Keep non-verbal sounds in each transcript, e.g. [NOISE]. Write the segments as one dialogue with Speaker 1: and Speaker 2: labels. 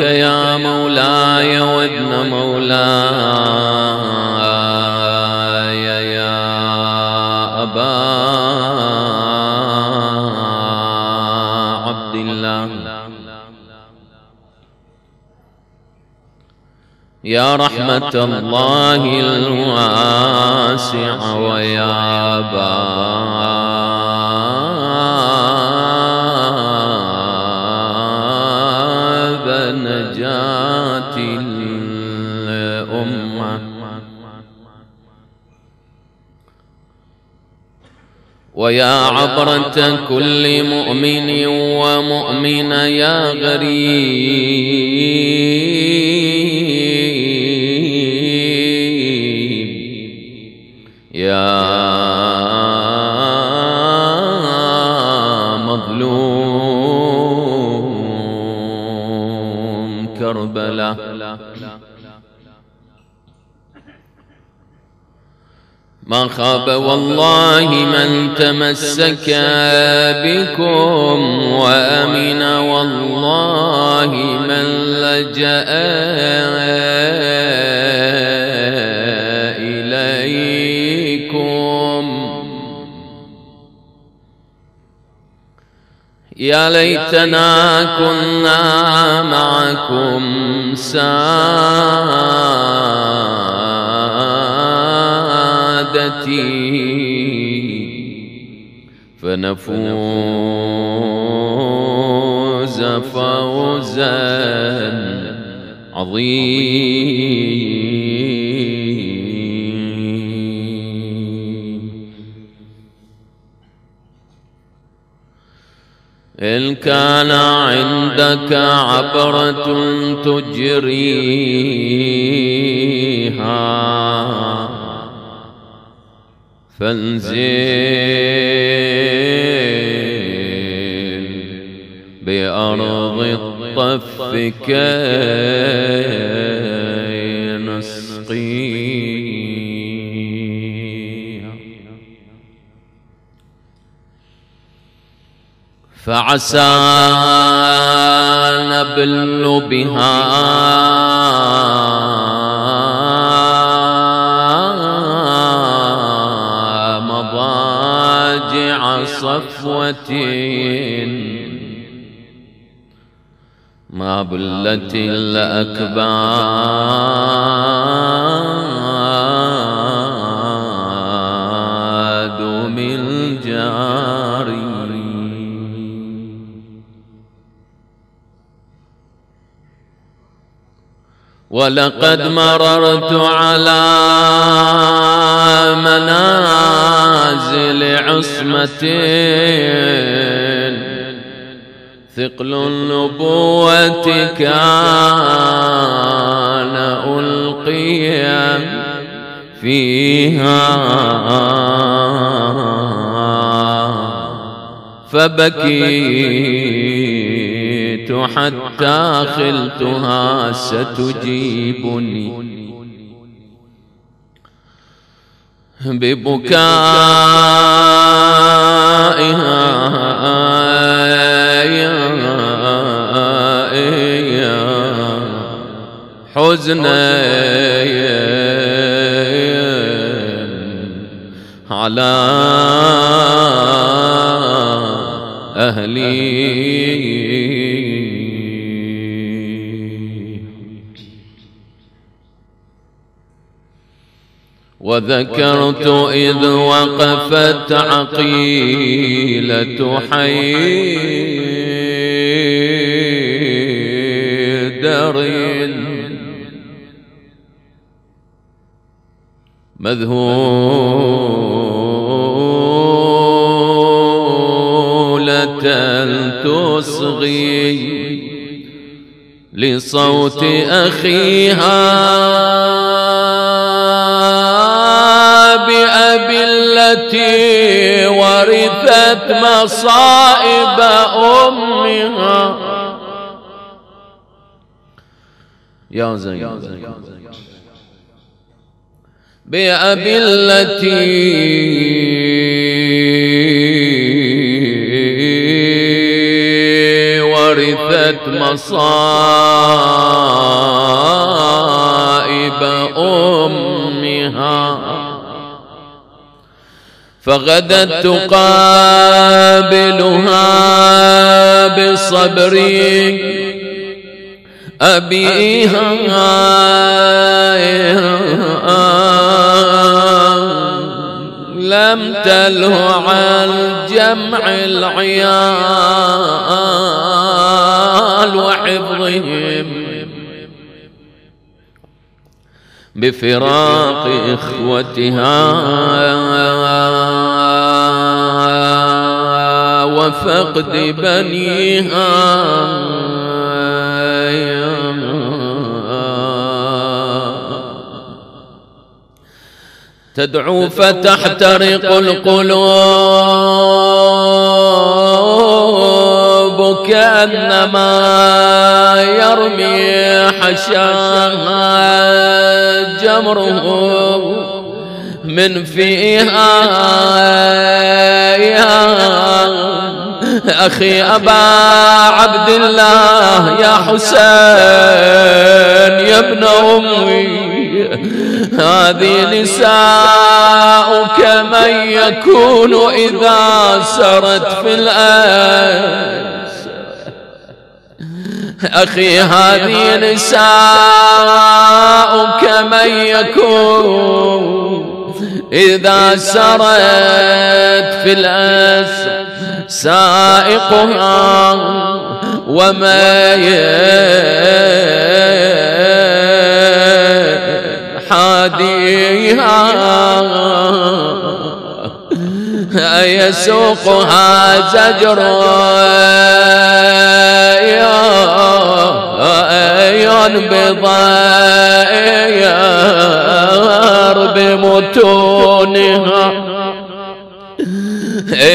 Speaker 1: بك يا مولاي وابن مولاي يا أبا عبد الله يا رحمة الله الواسعة ويا باب الأمة ويا عبرة كل مؤمن ومؤمن يا غريب ما خاب والله من تمسك بكم وأمن والله من لجأ إليكم يا ليتنا كنا معكم سائر عادتي فنفوز فوزا عظيم إن كان عندك عبرة تجريها فانزل بأرض الطف كي نسقي فعسى نبل بها صفوة ما بلت الأكباد من جاري ولقد مررت على منام عازل عصمتين ثقل النبوة كان ألقي فيها فبكيت حتى خلتها ستجيبني ببكائها حزنا وذكرت إذ وقفت عقيلة حيدر مذهولة تصغي لصوت أخيها بأبي التي ورثت مصائب أمها يا زينب بأبي التي ورثت مصائب فغدت تقابلها بصبر أبيها لم تله عن جمع العيال وحفظهم بفراق إخوتها فقد بنيها تدعو فتحترق القلوب كأنما يرمي حشاها جمره من فيها أخي أبا عبد الله يا حسين يا ابن أمي هذه نساؤك من يكون إذا سرت في الأنس أخي هذه نساؤك من يكون إذا سرت في الأسر سائقها وما حاديها يسوقها زجر بضائع الأرض متونها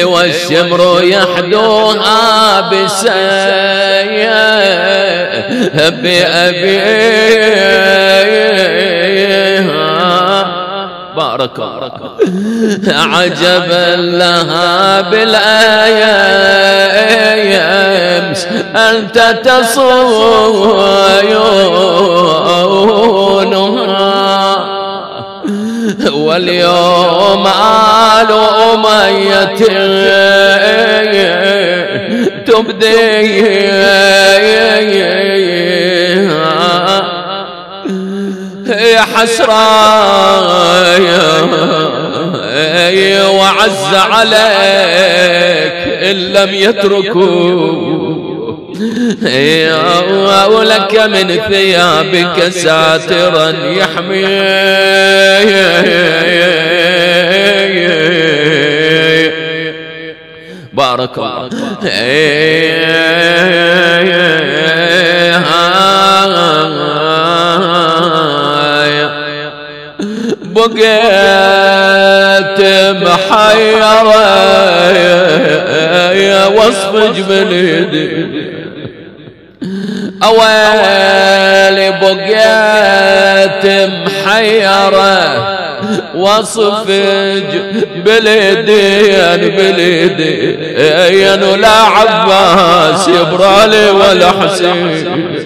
Speaker 1: والشمر يحدوها بسيا بأبيها بارك الله عجبا لها بالأيام أنت تصونها واليوم آل أمية تبدي يا حسرة وعز عليك إن لم يتركوا ولك من ثيابك ساترا يحمي بارك الله بقيت محيرة يا وصف جبل يدي أوالي بقيت محيرة وصفج باليدين باليدين ولا عباس يبرالي ولا حسين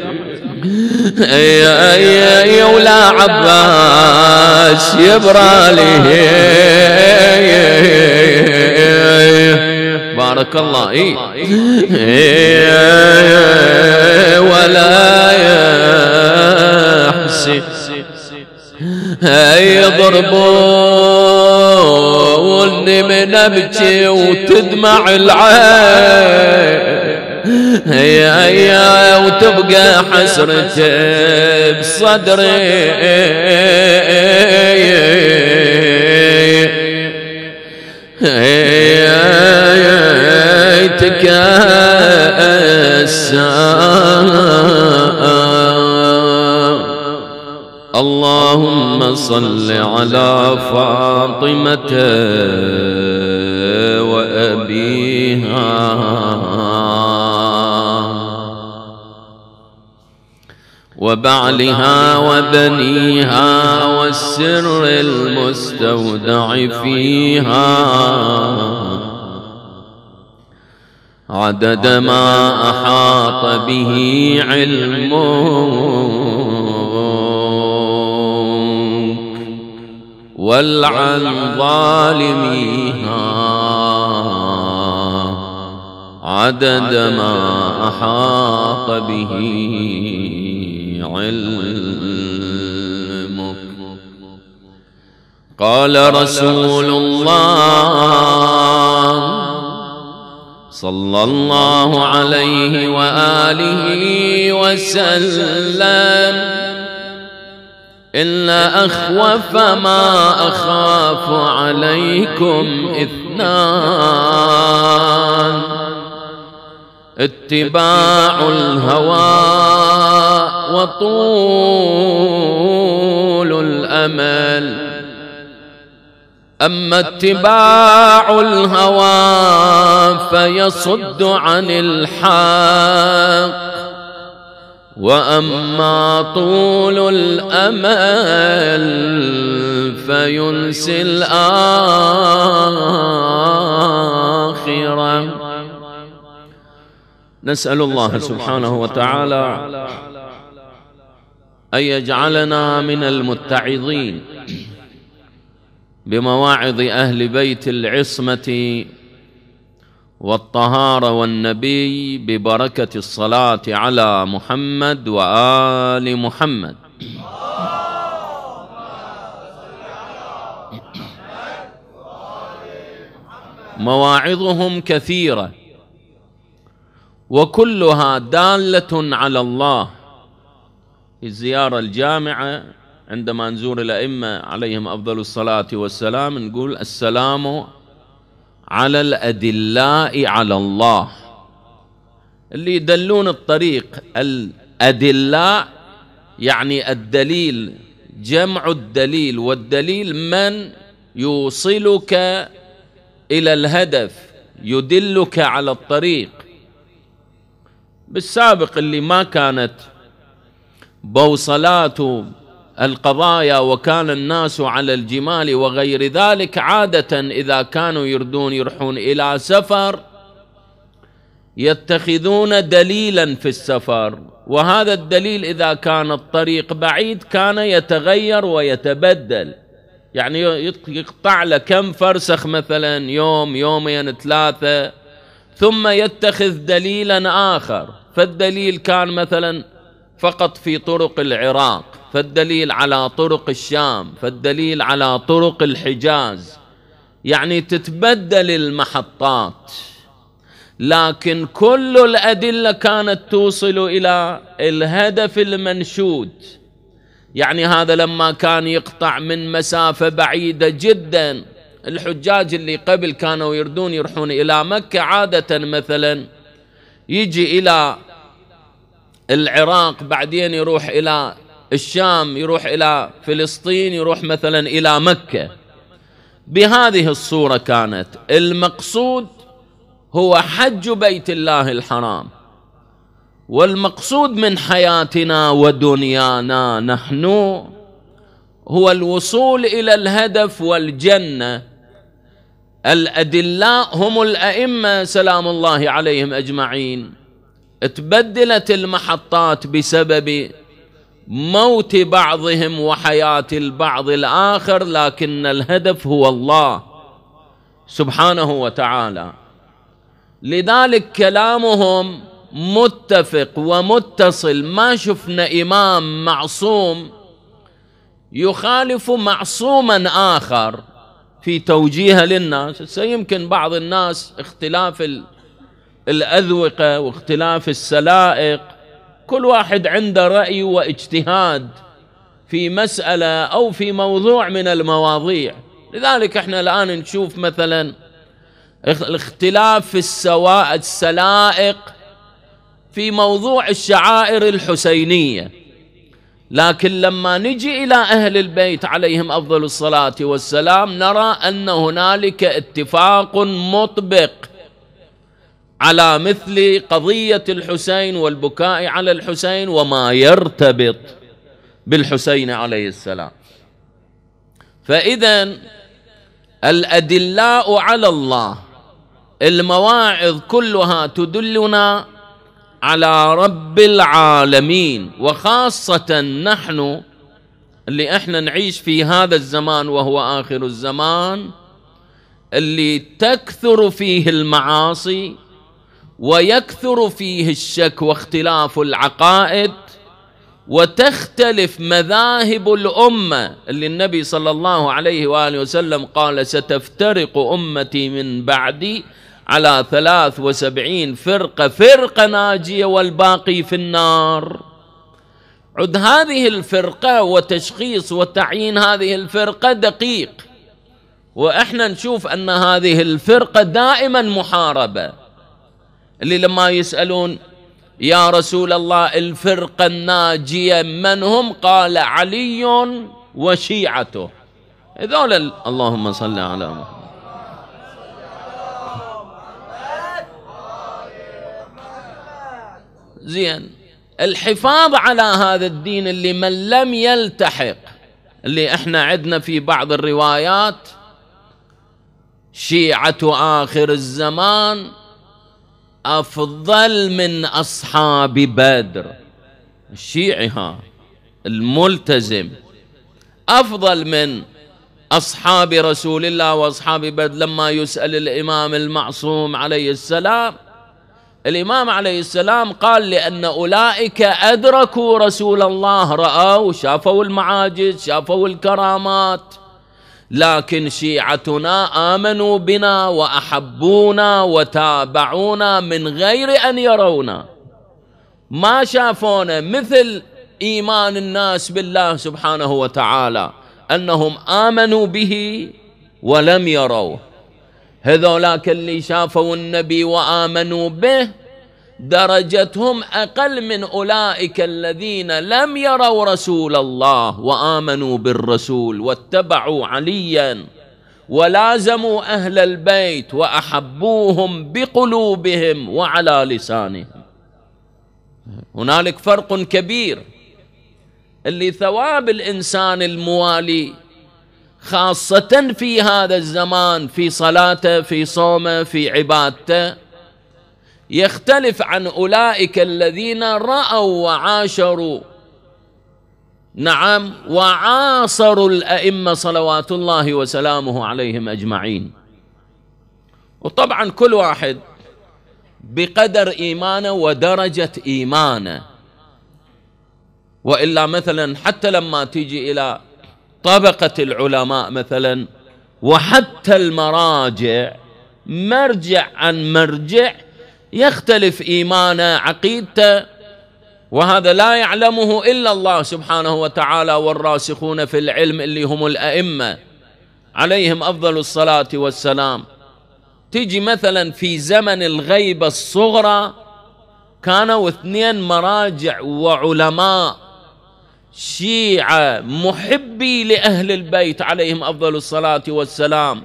Speaker 1: يا اي يا ولا عباس يبرالي حفظك الله إيه, إيه، ولا يا يحسن يضربوني من ابكي وتدمع العين يا يا وتبقى حسرتي بصدري اللهم صل على فاطمة وأبيها وبعلها وبنيها والسر المستودع فيها عدد ما أحاط به علمك والعن ظالميها عدد ما أحاط به علمك قال رسول الله صلى الله عليه واله وسلم إلا أخوف ما أخاف عليكم إثنان اتباع الهوى وطول الأمل أما اتباع الهوى فيصد عن الحق وأما طول الأمل فينسي الآخرة نسأل الله سبحانه وتعالى أن يجعلنا من المتعظين بمواعظ أهل بيت العصمة والطهارة والنبي ببركة الصلاة على محمد وآل محمد مواعظهم كثيرة وكلها دالة على الله الزيارة الجامعة عندما نزور الأئمة عليهم أفضل الصلاة والسلام نقول السلام على الأدلاء على الله اللي يدلون الطريق الأدلاء يعني الدليل جمع الدليل والدليل من يوصلك إلى الهدف يدلك على الطريق بالسابق اللي ما كانت بوصلات القضايا وكان الناس على الجمال وغير ذلك عادة إذا كانوا يردون يرحون إلى سفر يتخذون دليلا في السفر وهذا الدليل إذا كان الطريق بعيد كان يتغير ويتبدل يعني يقطع له كم فرسخ مثلا يوم يومين ثلاثة ثم يتخذ دليلا آخر فالدليل كان مثلا فقط في طرق العراق فالدليل على طرق الشام فالدليل على طرق الحجاز يعني تتبدل المحطات لكن كل الأدلة كانت توصل إلى الهدف المنشود يعني هذا لما كان يقطع من مسافة بعيدة جدا الحجاج اللي قبل كانوا يردون يروحون إلى مكة عادة مثلا يجي إلى العراق بعدين يروح إلى الشام يروح إلى فلسطين يروح مثلا إلى مكة بهذه الصورة كانت المقصود هو حج بيت الله الحرام والمقصود من حياتنا ودنيانا نحن هو الوصول إلى الهدف والجنة الأدلاء هم الأئمة سلام الله عليهم أجمعين تبدلت المحطات بسبب موت بعضهم وحياة البعض الآخر لكن الهدف هو الله سبحانه وتعالى لذلك كلامهم متفق ومتصل ما شفنا إمام معصوم يخالف معصوما آخر في توجيهه للناس سيمكن بعض الناس اختلاف الأذوقة واختلاف السلائق كل واحد عنده رأي واجتهاد في مسألة أو في موضوع من المواضيع لذلك احنا الآن نشوف مثلا الاختلاف في السواء السلائق في موضوع الشعائر الحسينية لكن لما نجي إلى أهل البيت عليهم أفضل الصلاة والسلام نرى أن هنالك اتفاق مطبق على مثل قضية الحسين والبكاء على الحسين وما يرتبط بالحسين عليه السلام فإذا الأدلاء على الله المواعظ كلها تدلنا على رب العالمين وخاصة نحن اللي احنا نعيش في هذا الزمان وهو آخر الزمان اللي تكثر فيه المعاصي ويكثر فيه الشك واختلاف العقائد وتختلف مذاهب الامه اللي النبي صلى الله عليه واله وسلم قال ستفترق امتي من بعدي على ثلاث وسبعين فرقه فرقه ناجيه والباقي في النار عد هذه الفرقه وتشخيص وتعيين هذه الفرقه دقيق واحنا نشوف ان هذه الفرقه دائما محاربه اللي لما يسألون يا رسول الله الفرقة الناجية من هم قال علي وشيعته ذولا اللهم صل على محمد زين الحفاظ على هذا الدين اللي من لم يلتحق اللي احنا عدنا في بعض الروايات شيعة آخر الزمان أفضل من أصحاب بدر الشيعي ها الملتزم أفضل من أصحاب رسول الله وأصحاب بدر لما يسأل الإمام المعصوم عليه السلام الإمام عليه السلام قال لأن أولئك أدركوا رسول الله رأوا شافوا المعاجز شافوا الكرامات لكن شيعتنا آمنوا بنا وأحبونا وتابعونا من غير أن يرونا ما شافونا مثل إيمان الناس بالله سبحانه وتعالى أنهم آمنوا به ولم يروه هذولاك اللي شافوا النبي وآمنوا به درجتهم اقل من اولئك الذين لم يروا رسول الله وامنوا بالرسول واتبعوا عليا ولازموا اهل البيت واحبوهم بقلوبهم وعلى لسانهم هنالك فرق كبير اللي ثواب الانسان الموالي خاصه في هذا الزمان في صلاته في صومه في عبادته يختلف عن أولئك الذين رأوا وعاشروا نعم وعاصروا الأئمة صلوات الله وسلامه عليهم أجمعين وطبعا كل واحد بقدر إيمانه ودرجة إيمانه وإلا مثلا حتى لما تيجي إلى طبقة العلماء مثلا وحتى المراجع مرجع عن مرجع يختلف إيمانه عقيدته وهذا لا يعلمه إلا الله سبحانه وتعالى والراسخون في العلم اللي هم الأئمة عليهم أفضل الصلاة والسلام تجي مثلا في زمن الغيبة الصغرى كانوا اثنين مراجع وعلماء شيعة محبي لأهل البيت عليهم أفضل الصلاة والسلام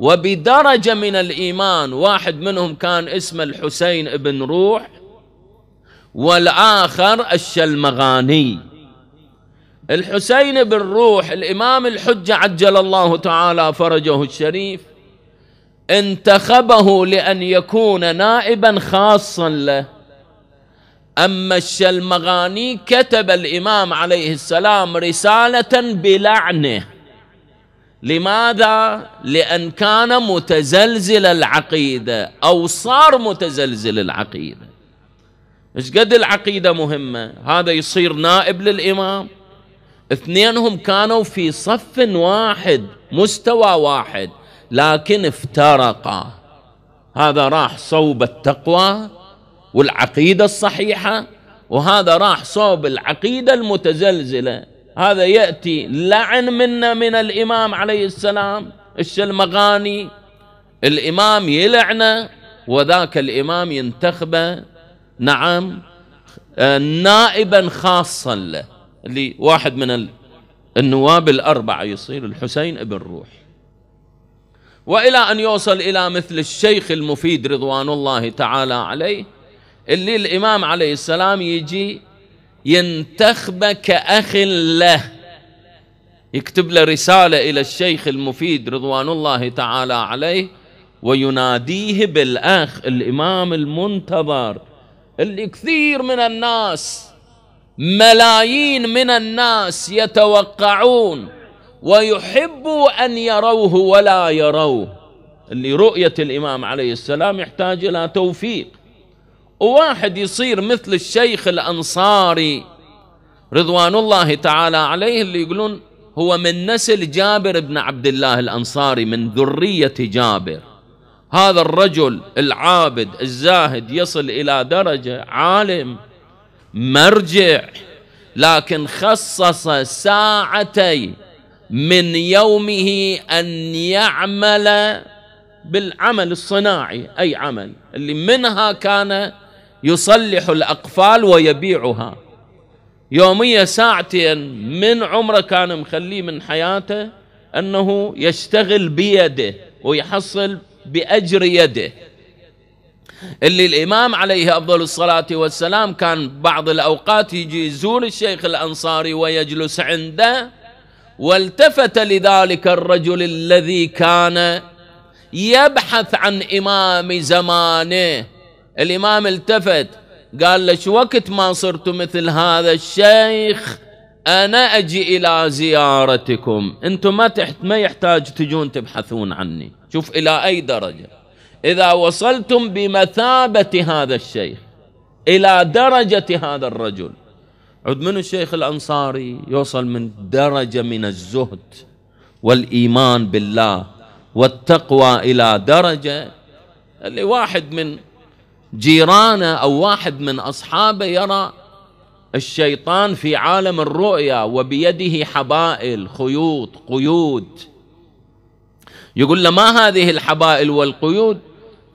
Speaker 1: وبدرجة من الإيمان واحد منهم كان اسمه الحسين بن روح والآخر الشلمغاني الحسين بن روح الإمام الحجة عجل الله تعالى فرجه الشريف انتخبه لأن يكون نائبا خاصا له أما الشلمغاني كتب الإمام عليه السلام رسالة بلعنه لماذا؟ لأن كان متزلزل العقيدة أو صار متزلزل العقيدة إيش قد العقيدة مهمة هذا يصير نائب للإمام اثنينهم كانوا في صف واحد مستوى واحد لكن افترقا هذا راح صوب التقوى والعقيدة الصحيحة وهذا راح صوب العقيدة المتزلزلة هذا يأتي لعن منا من الإمام عليه السلام الشلمغاني الإمام يلعنه وذاك الإمام ينتخبه نعم آه، نائبا خاصا له اللي واحد من النواب الأربعة يصير الحسين ابن روح وإلى أن يوصل إلى مثل الشيخ المفيد رضوان الله تعالى عليه اللي الإمام عليه السلام يجي ينتخبه كأخ له يكتب له رسالة إلى الشيخ المفيد رضوان الله تعالى عليه ويناديه بالأخ الإمام المنتظر اللي كثير من الناس ملايين من الناس يتوقعون ويحبوا أن يروه ولا يروه اللي رؤية الإمام عليه السلام يحتاج إلى توفيق وواحد يصير مثل الشيخ الأنصاري رضوان الله تعالى عليه اللي يقولون هو من نسل جابر بن عبد الله الأنصاري من ذرية جابر هذا الرجل العابد الزاهد يصل إلى درجة عالم مرجع لكن خصص ساعتي من يومه أن يعمل بالعمل الصناعي أي عمل اللي منها كان يصلح الأقفال ويبيعها يومية ساعتين من عمره كان مخليه من حياته أنه يشتغل بيده ويحصل بأجر يده اللي الإمام عليه أفضل الصلاة والسلام كان بعض الأوقات يجي يزور الشيخ الأنصاري ويجلس عنده والتفت لذلك الرجل الذي كان يبحث عن إمام زمانه الإمام التفت قال له شو وقت ما صرت مثل هذا الشيخ أنا أجي إلى زيارتكم أنتم ما تحت ما يحتاج تجون تبحثون عني شوف إلى أي درجة إذا وصلتم بمثابة هذا الشيخ إلى درجة هذا الرجل عد من الشيخ الأنصاري يوصل من درجة من الزهد والإيمان بالله والتقوى إلى درجة اللي واحد من جيرانه أو واحد من أصحابه يرى الشيطان في عالم الرؤيا وبيده حبائل خيوط قيود يقول له ما هذه الحبائل والقيود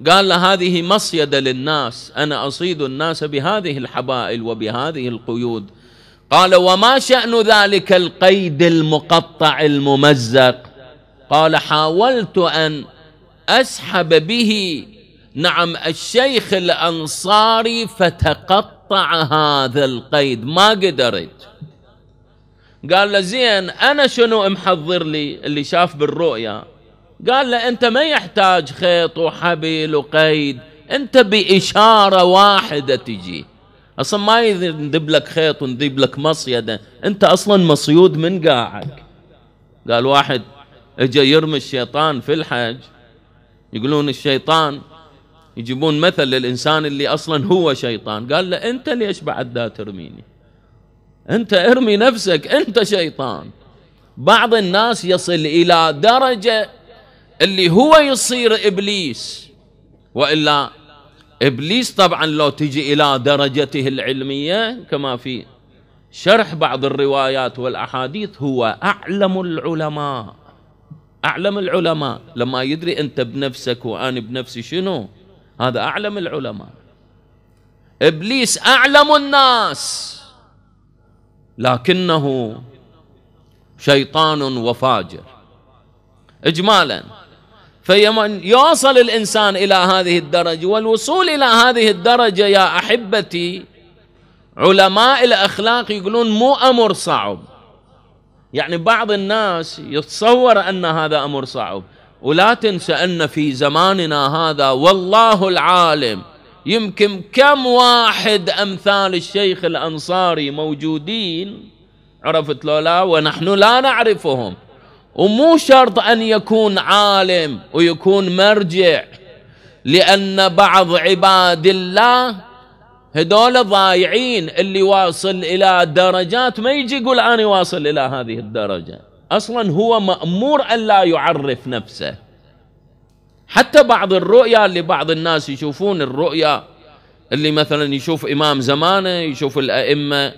Speaker 1: قال له هذه مصيدة للناس أنا أصيد الناس بهذه الحبائل وبهذه القيود قال وما شأن ذلك القيد المقطع الممزق قال حاولت أن أسحب به نعم الشيخ الأنصاري فتقطع هذا القيد ما قدرت قال له زين أنا شنو محضر لي اللي شاف بالرؤيا قال له أنت ما يحتاج خيط وحبل وقيد أنت بإشارة واحدة تجي أصلا ما يندب لك خيط وندب لك مصيدة أنت أصلا مصيود من قاعك قال واحد اجى يرمي الشيطان في الحج يقولون الشيطان يجيبون مثل للإنسان اللي أصلا هو شيطان قال له أنت ليش بعد ذا ترميني أنت ارمي نفسك أنت شيطان بعض الناس يصل إلى درجة اللي هو يصير إبليس وإلا إبليس طبعا لو تجي إلى درجته العلمية كما في شرح بعض الروايات والأحاديث هو أعلم العلماء أعلم العلماء لما يدري أنت بنفسك وأنا بنفسي شنو هذا أعلم العلماء إبليس أعلم الناس لكنه شيطان وفاجر إجمالا فيمن يوصل الإنسان إلى هذه الدرجة والوصول إلى هذه الدرجة يا أحبتي علماء الأخلاق يقولون مو أمر صعب يعني بعض الناس يتصور أن هذا أمر صعب ولا تنسى أن في زماننا هذا والله العالم يمكن كم واحد أمثال الشيخ الأنصاري موجودين عرفت لو لا ونحن لا نعرفهم ومو شرط أن يكون عالم ويكون مرجع لأن بعض عباد الله هذول ضايعين اللي واصل إلى درجات ما يجي يقول أنا واصل إلى هذه الدرجة أصلا هو مأمور ألا يعرف نفسه حتى بعض الرؤيا اللي بعض الناس يشوفون الرؤيا اللي مثلا يشوف إمام زمانه يشوف الأئمة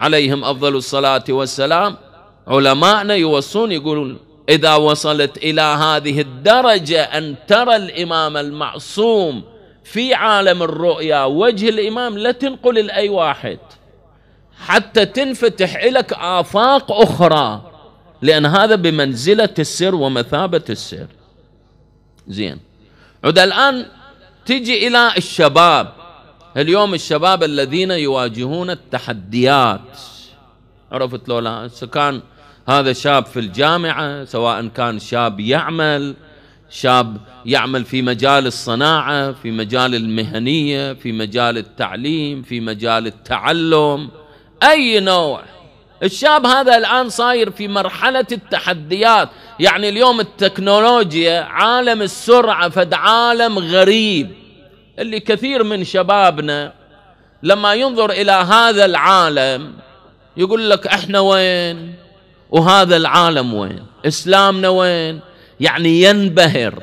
Speaker 1: عليهم أفضل الصلاة والسلام علماءنا يوصون يقولون إذا وصلت إلى هذه الدرجة أن ترى الإمام المعصوم في عالم الرؤيا وجه الإمام لا تنقل لأي واحد حتى تنفتح لك آفاق أخرى لأن هذا بمنزلة السر ومثابة السر زين عد الآن تجي إلى الشباب اليوم الشباب الذين يواجهون التحديات عرفت لو لا كان هذا شاب في الجامعة سواء كان شاب يعمل شاب يعمل في مجال الصناعة في مجال المهنية في مجال التعليم في مجال التعلم أي نوع الشاب هذا الآن صاير في مرحلة التحديات يعني اليوم التكنولوجيا عالم السرعة فد عالم غريب اللي كثير من شبابنا لما ينظر إلى هذا العالم يقول لك احنا وين وهذا العالم وين اسلامنا وين يعني ينبهر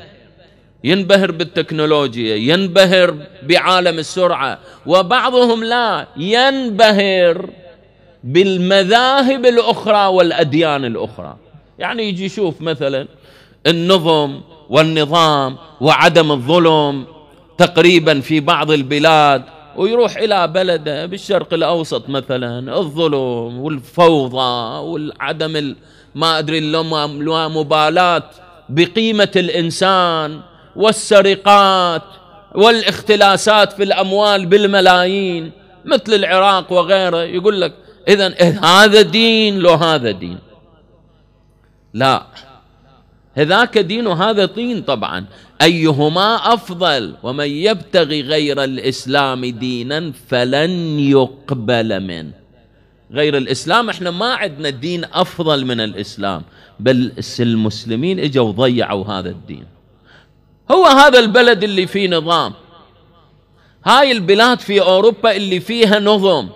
Speaker 1: ينبهر بالتكنولوجيا ينبهر بعالم السرعه وبعضهم لا ينبهر بالمذاهب الأخرى والأديان الأخرى يعني يجي يشوف مثلا النظم والنظام وعدم الظلم تقريبا في بعض البلاد ويروح إلى بلده بالشرق الأوسط مثلا الظلم والفوضى والعدم ما أدري اللامبالاة بقيمة الإنسان والسرقات والاختلاسات في الأموال بالملايين مثل العراق وغيره يقول لك إذا إيه هذا دين لو هذا دين لا هذاك دين وهذا طين طبعا أيهما أفضل ومن يبتغي غير الإسلام دينا فلن يقبل منه غير الإسلام احنا ما عندنا دين أفضل من الإسلام بل المسلمين اجوا ضيعوا هذا الدين هو هذا البلد اللي فيه نظام هاي البلاد في أوروبا اللي فيها نظم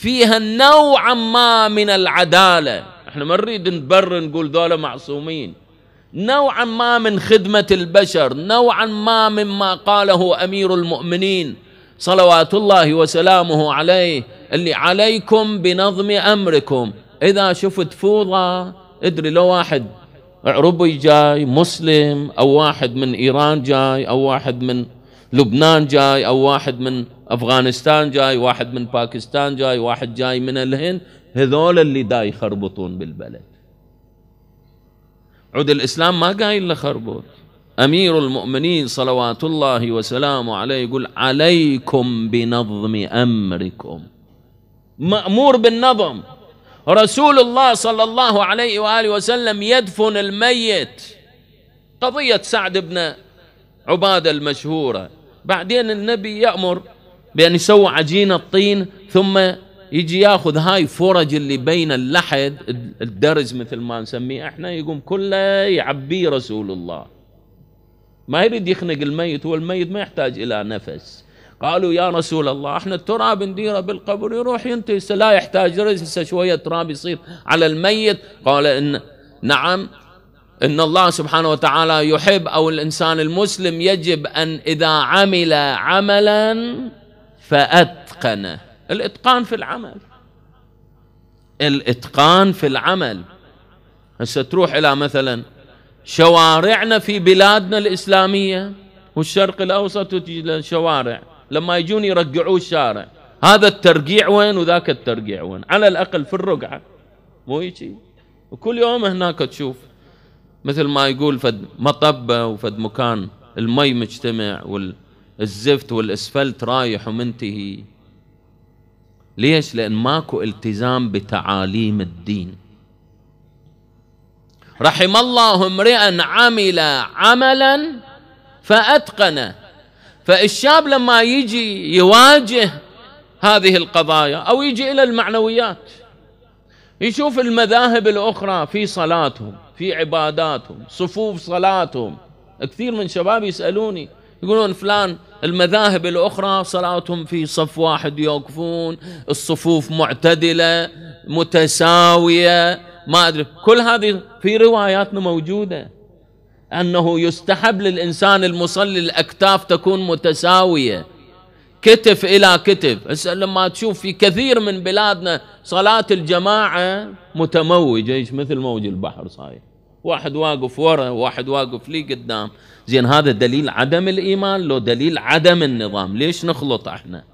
Speaker 1: فيها نوعا ما من العدالة احنا ما نريد نبرر نقول ذولا معصومين نوعا ما من خدمة البشر نوعا ما مما قاله أمير المؤمنين صلوات الله وسلامه عليه اللي عليكم بنظم أمركم إذا شفت فوضى ادري لو واحد عربي جاي مسلم أو واحد من إيران جاي أو واحد من لبنان جاي أو واحد من افغانستان جاي واحد من باكستان جاي واحد جاي من الهند هذول اللي دا يخربطون بالبلد عود الاسلام ما قايل له خربط امير المؤمنين صلوات الله وسلامه عليه يقول عليكم بنظم امركم مامور بالنظم رسول الله صلى الله عليه واله وسلم يدفن الميت قضيه سعد بن عباده المشهوره بعدين النبي يامر بأن يسوي عجينة طين ثم يجي ياخذ هاي فرج اللي بين اللحد الدرز مثل ما نسميه احنا يقوم كله يعبيه رسول الله ما يريد يخنق الميت والميت ما يحتاج الى نفس قالوا يا رسول الله احنا التراب نديره بالقبر يروح ينتهي لا يحتاج رز شويه تراب يصير على الميت قال ان نعم ان الله سبحانه وتعالى يحب او الانسان المسلم يجب ان اذا عمل عملا فأتقنه الإتقان في العمل الإتقان في العمل هسه تروح إلى مثلا شوارعنا في بلادنا الإسلامية والشرق الأوسط وتجي شوارع لما يجون يرقعوا الشارع هذا الترقيع وين وذاك الترقيع وين على الأقل في الرقعة مو هيجي وكل يوم هناك تشوف مثل ما يقول فد مطبة وفد مكان المي مجتمع وال الزفت والاسفلت رايح ومنتهي ليش لان ماكو التزام بتعاليم الدين رحم الله امرئا عمل عملا فاتقنه فالشاب لما يجي يواجه هذه القضايا او يجي الى المعنويات يشوف المذاهب الاخرى في صلاتهم في عباداتهم صفوف صلاتهم كثير من شباب يسالوني يقولون فلان المذاهب الأخرى صلاتهم في صف واحد يوقفون الصفوف معتدلة متساوية ما أدري كل هذه في رواياتنا موجودة أنه يستحب للإنسان المصلي الأكتاف تكون متساوية كتف إلى كتف هسه لما تشوف في كثير من بلادنا صلاة الجماعة متموجة مثل موج البحر صاير واحد واقف ورا واحد واقف لي قدام زين هذا دليل عدم الإيمان لو دليل عدم النظام ليش نخلط احنا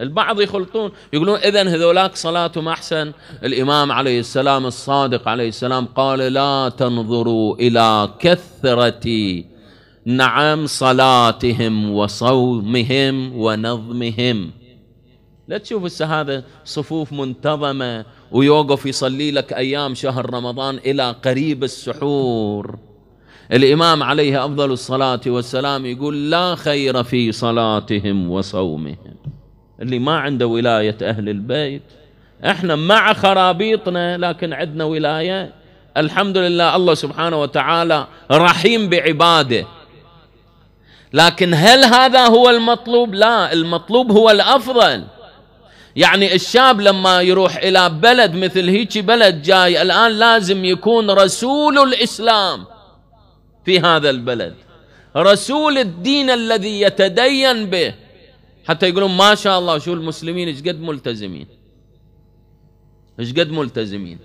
Speaker 1: البعض يخلطون يقولون اذا هذولاك صلاتهم احسن الامام عليه السلام الصادق عليه السلام قال لا تنظروا الى كثره نعم صلاتهم وصومهم ونظمهم لا تشوف هسه هذا صفوف منتظمة ويوقف يصلي لك أيام شهر رمضان إلى قريب السحور الإمام عليه أفضل الصلاة والسلام يقول لا خير في صلاتهم وصومهم اللي ما عنده ولاية أهل البيت احنا مع خرابيطنا لكن عندنا ولاية الحمد لله الله سبحانه وتعالى رحيم بعباده لكن هل هذا هو المطلوب لا المطلوب هو الأفضل يعني الشاب لما يروح إلى بلد مثل هيك بلد جاي الآن لازم يكون رسول الإسلام في هذا البلد رسول الدين الذي يتدين به حتى يقولون ما شاء الله شو المسلمين ايش قد ملتزمين ايش قد ملتزمين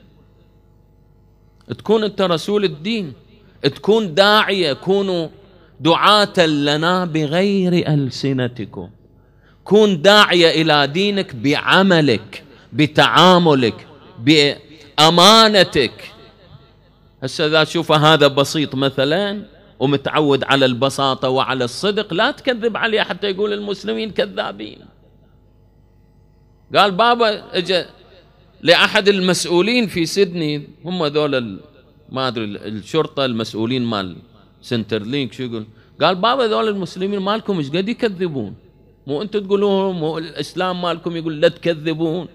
Speaker 1: تكون انت رسول الدين تكون داعيه كونوا دعاة لنا بغير ألسنتكم كون داعية إلى دينك بعملك بتعاملك بأمانتك هسه إذا شوف هذا بسيط مثلا ومتعود على البساطة وعلى الصدق لا تكذب عليه حتى يقول المسلمين كذابين قال بابا اجى لأحد المسؤولين في سيدني هم ذول ما أدري الشرطة المسؤولين مال سنترلينك شو يقول قال بابا ذول المسلمين مالكم ايش قد يكذبون مو انتم تقولون مو الاسلام مالكم يقول لا تكذبون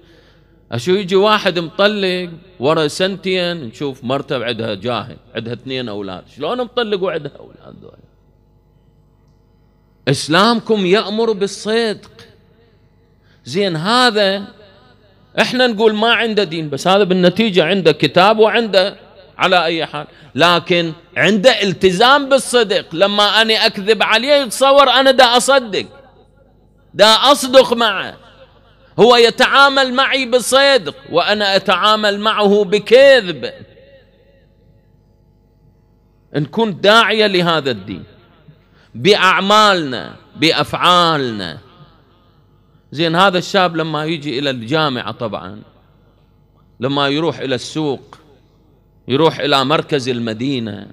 Speaker 1: اشو يجي واحد مطلق ورا سنتين نشوف مرته عندها جاهل عندها اثنين اولاد شلون مطلق وعندها اولاد دول اسلامكم يامر بالصدق زين هذا احنا نقول ما عنده دين بس هذا بالنتيجه عنده كتاب وعنده على اي حال لكن عنده التزام بالصدق لما انا اكذب عليه يتصور انا دا اصدق دا أصدق معه هو يتعامل معي بصدق وأنا أتعامل معه بكذب نكون داعية لهذا الدين بأعمالنا بأفعالنا زين هذا الشاب لما يجي إلى الجامعة طبعا لما يروح إلى السوق يروح إلى مركز المدينة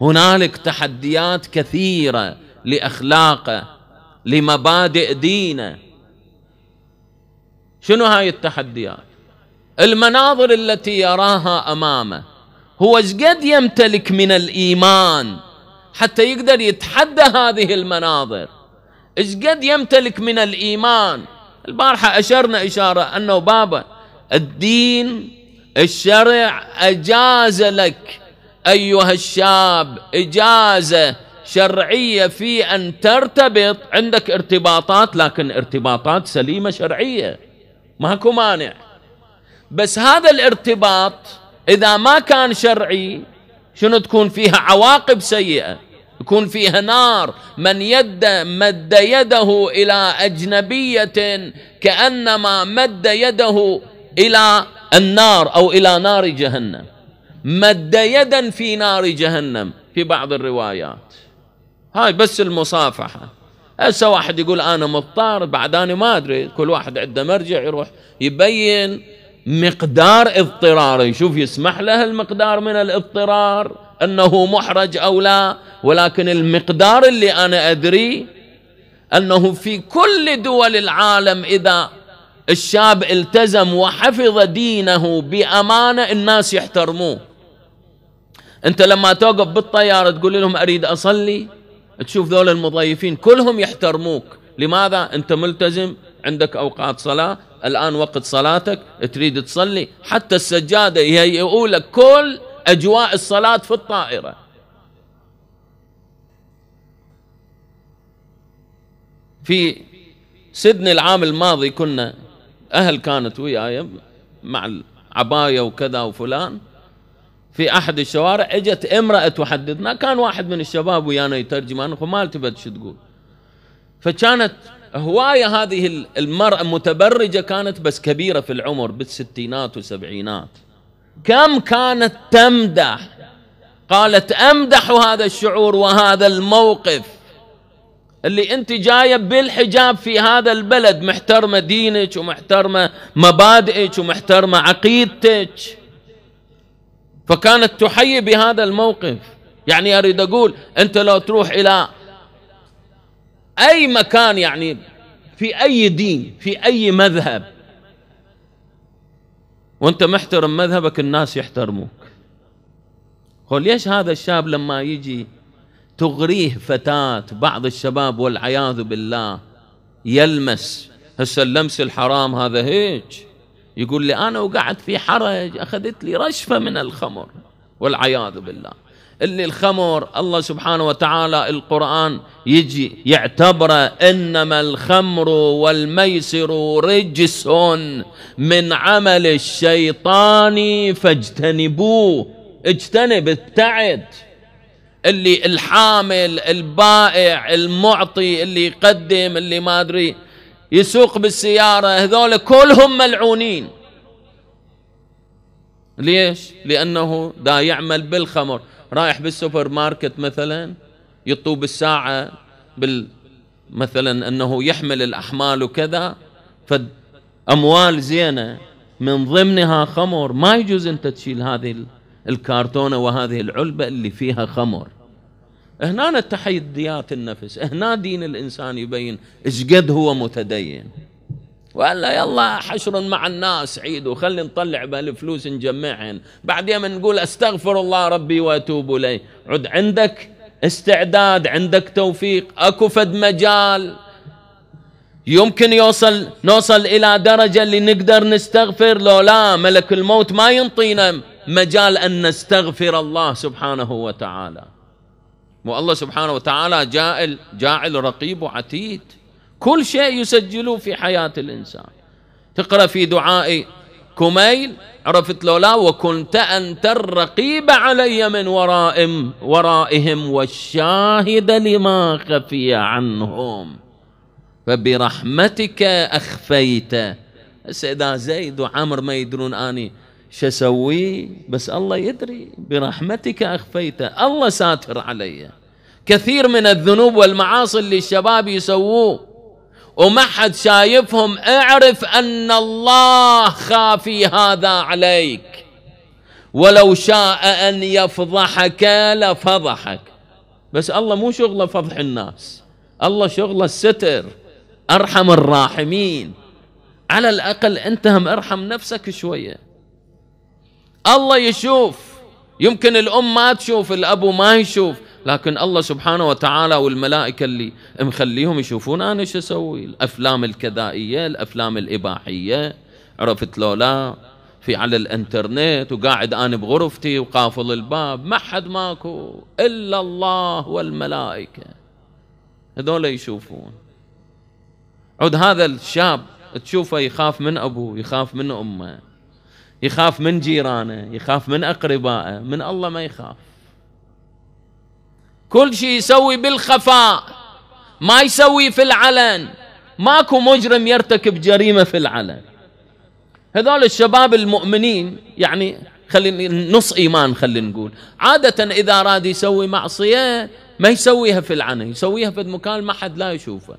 Speaker 1: هنالك تحديات كثيرة لأخلاقه لمبادئ دينه شنو هاي التحديات المناظر التي يراها امامه هو قد يمتلك من الايمان حتى يقدر يتحدى هذه المناظر قد يمتلك من الايمان البارحه اشرنا اشاره انه بابا الدين الشرع اجاز لك ايها الشاب اجازه شرعية في أن ترتبط عندك ارتباطات لكن ارتباطات سليمة شرعية ماكو مانع بس هذا الارتباط إذا ما كان شرعي شنو تكون فيها عواقب سيئة يكون فيها نار من يد مد يده إلى أجنبية كأنما مد يده إلى النار أو إلى نار جهنم مد يدا في نار جهنم في بعض الروايات هاي بس المصافحة هسه واحد يقول أنا مضطر بعد أنا ما أدري كل واحد عنده مرجع يروح يبين مقدار اضطراره يشوف يسمح له المقدار من الاضطرار أنه محرج أو لا ولكن المقدار اللي أنا أدري أنه في كل دول العالم إذا الشاب التزم وحفظ دينه بأمانة الناس يحترموه أنت لما توقف بالطيارة تقول لهم أريد أصلي تشوف ذول المضيفين كلهم يحترموك لماذا أنت ملتزم عندك أوقات صلاة الآن وقت صلاتك تريد تصلي حتى السجادة يهيئوا لك كل أجواء الصلاة في الطائرة في سدن العام الماضي كنا أهل كانت وياي مع العباية وكذا وفلان في احد الشوارع اجت امراه تحدثنا كان واحد من الشباب ويانا يترجم انا ما التفت شو تقول فكانت هوايه هذه المراه متبرجه كانت بس كبيره في العمر بالستينات والسبعينات كم كانت تمدح قالت امدح هذا الشعور وهذا الموقف اللي انت جايه بالحجاب في هذا البلد محترمه دينك ومحترمه مبادئك ومحترمه عقيدتك فكانت تحيي بهذا الموقف يعني أريد أقول أنت لو تروح إلى أي مكان يعني في أي دين في أي مذهب وانت محترم مذهبك الناس يحترموك قل ليش هذا الشاب لما يجي تغريه فتاة بعض الشباب والعياذ بالله يلمس هسه اللمس الحرام هذا هيك يقول لي أنا وقعت في حرج أخذت لي رشفة من الخمر والعياذ بالله اللي الخمر الله سبحانه وتعالى القرآن يجي يعتبره إنما الخمر والميسر رجس من عمل الشيطان فاجتنبوه اجتنب ابتعد اللي الحامل البائع المعطي اللي يقدم اللي ما أدري يسوق بالسيارة هذول كلهم ملعونين ليش؟ لأنه دا يعمل بالخمر رايح بالسوبر ماركت مثلا يطوب الساعة بال مثلا أنه يحمل الأحمال وكذا فأموال زينة من ضمنها خمر ما يجوز أنت تشيل هذه الكارتونة وهذه العلبة اللي فيها خمر هنا تحديات النفس هنا دين الإنسان يبين إشقد هو متدين وقال يلا حشر مع الناس عيد وخلي نطلع بهالفلوس نجمعهن بعدين نقول استغفر الله ربي واتوب اليه عد عندك استعداد عندك توفيق اكو فد مجال يمكن يوصل نوصل الى درجه اللي نقدر نستغفر لو لا ملك الموت ما ينطينا مجال ان نستغفر الله سبحانه وتعالى مو الله سبحانه وتعالى جاعل جاعل رقيب وعتيد كل شيء يسجله في حياة الإنسان تقرأ في دعاء كميل عرفت لولا وكنت أنت الرقيب علي من ورائم ورائهم والشاهد لما خفي عنهم فبرحمتك أخفيت هسه إذا زيد وعمر ما يدرون أني شو اسوي بس الله يدري برحمتك اخفيته الله ساتر علي كثير من الذنوب والمعاصي اللي الشباب يسووه وما حد شايفهم اعرف ان الله خافي هذا عليك ولو شاء ان يفضحك لفضحك بس الله مو شغله فضح الناس الله شغله الستر ارحم الراحمين على الاقل انت هم ارحم نفسك شويه الله يشوف يمكن الأم ما تشوف الأبو ما يشوف لكن الله سبحانه وتعالى والملائكة اللي مخليهم يشوفون أنا شو أسوي الأفلام الكذائية الأفلام الإباحية عرفت لو لا في على الانترنت وقاعد أنا بغرفتي وقافل الباب ما حد ماكو إلا الله والملائكة هذول يشوفون عد هذا الشاب تشوفه يخاف من أبوه يخاف من أمه يخاف من جيرانه يخاف من أقربائه من الله ما يخاف كل شيء يسوي بالخفاء ما يسوي في العلن ماكو مجرم يرتكب جريمة في العلن هذول الشباب المؤمنين يعني خلينا نص إيمان خلينا نقول عادة إذا أراد يسوي معصية ما يسويها في العلن يسويها في المكان ما حد لا يشوفه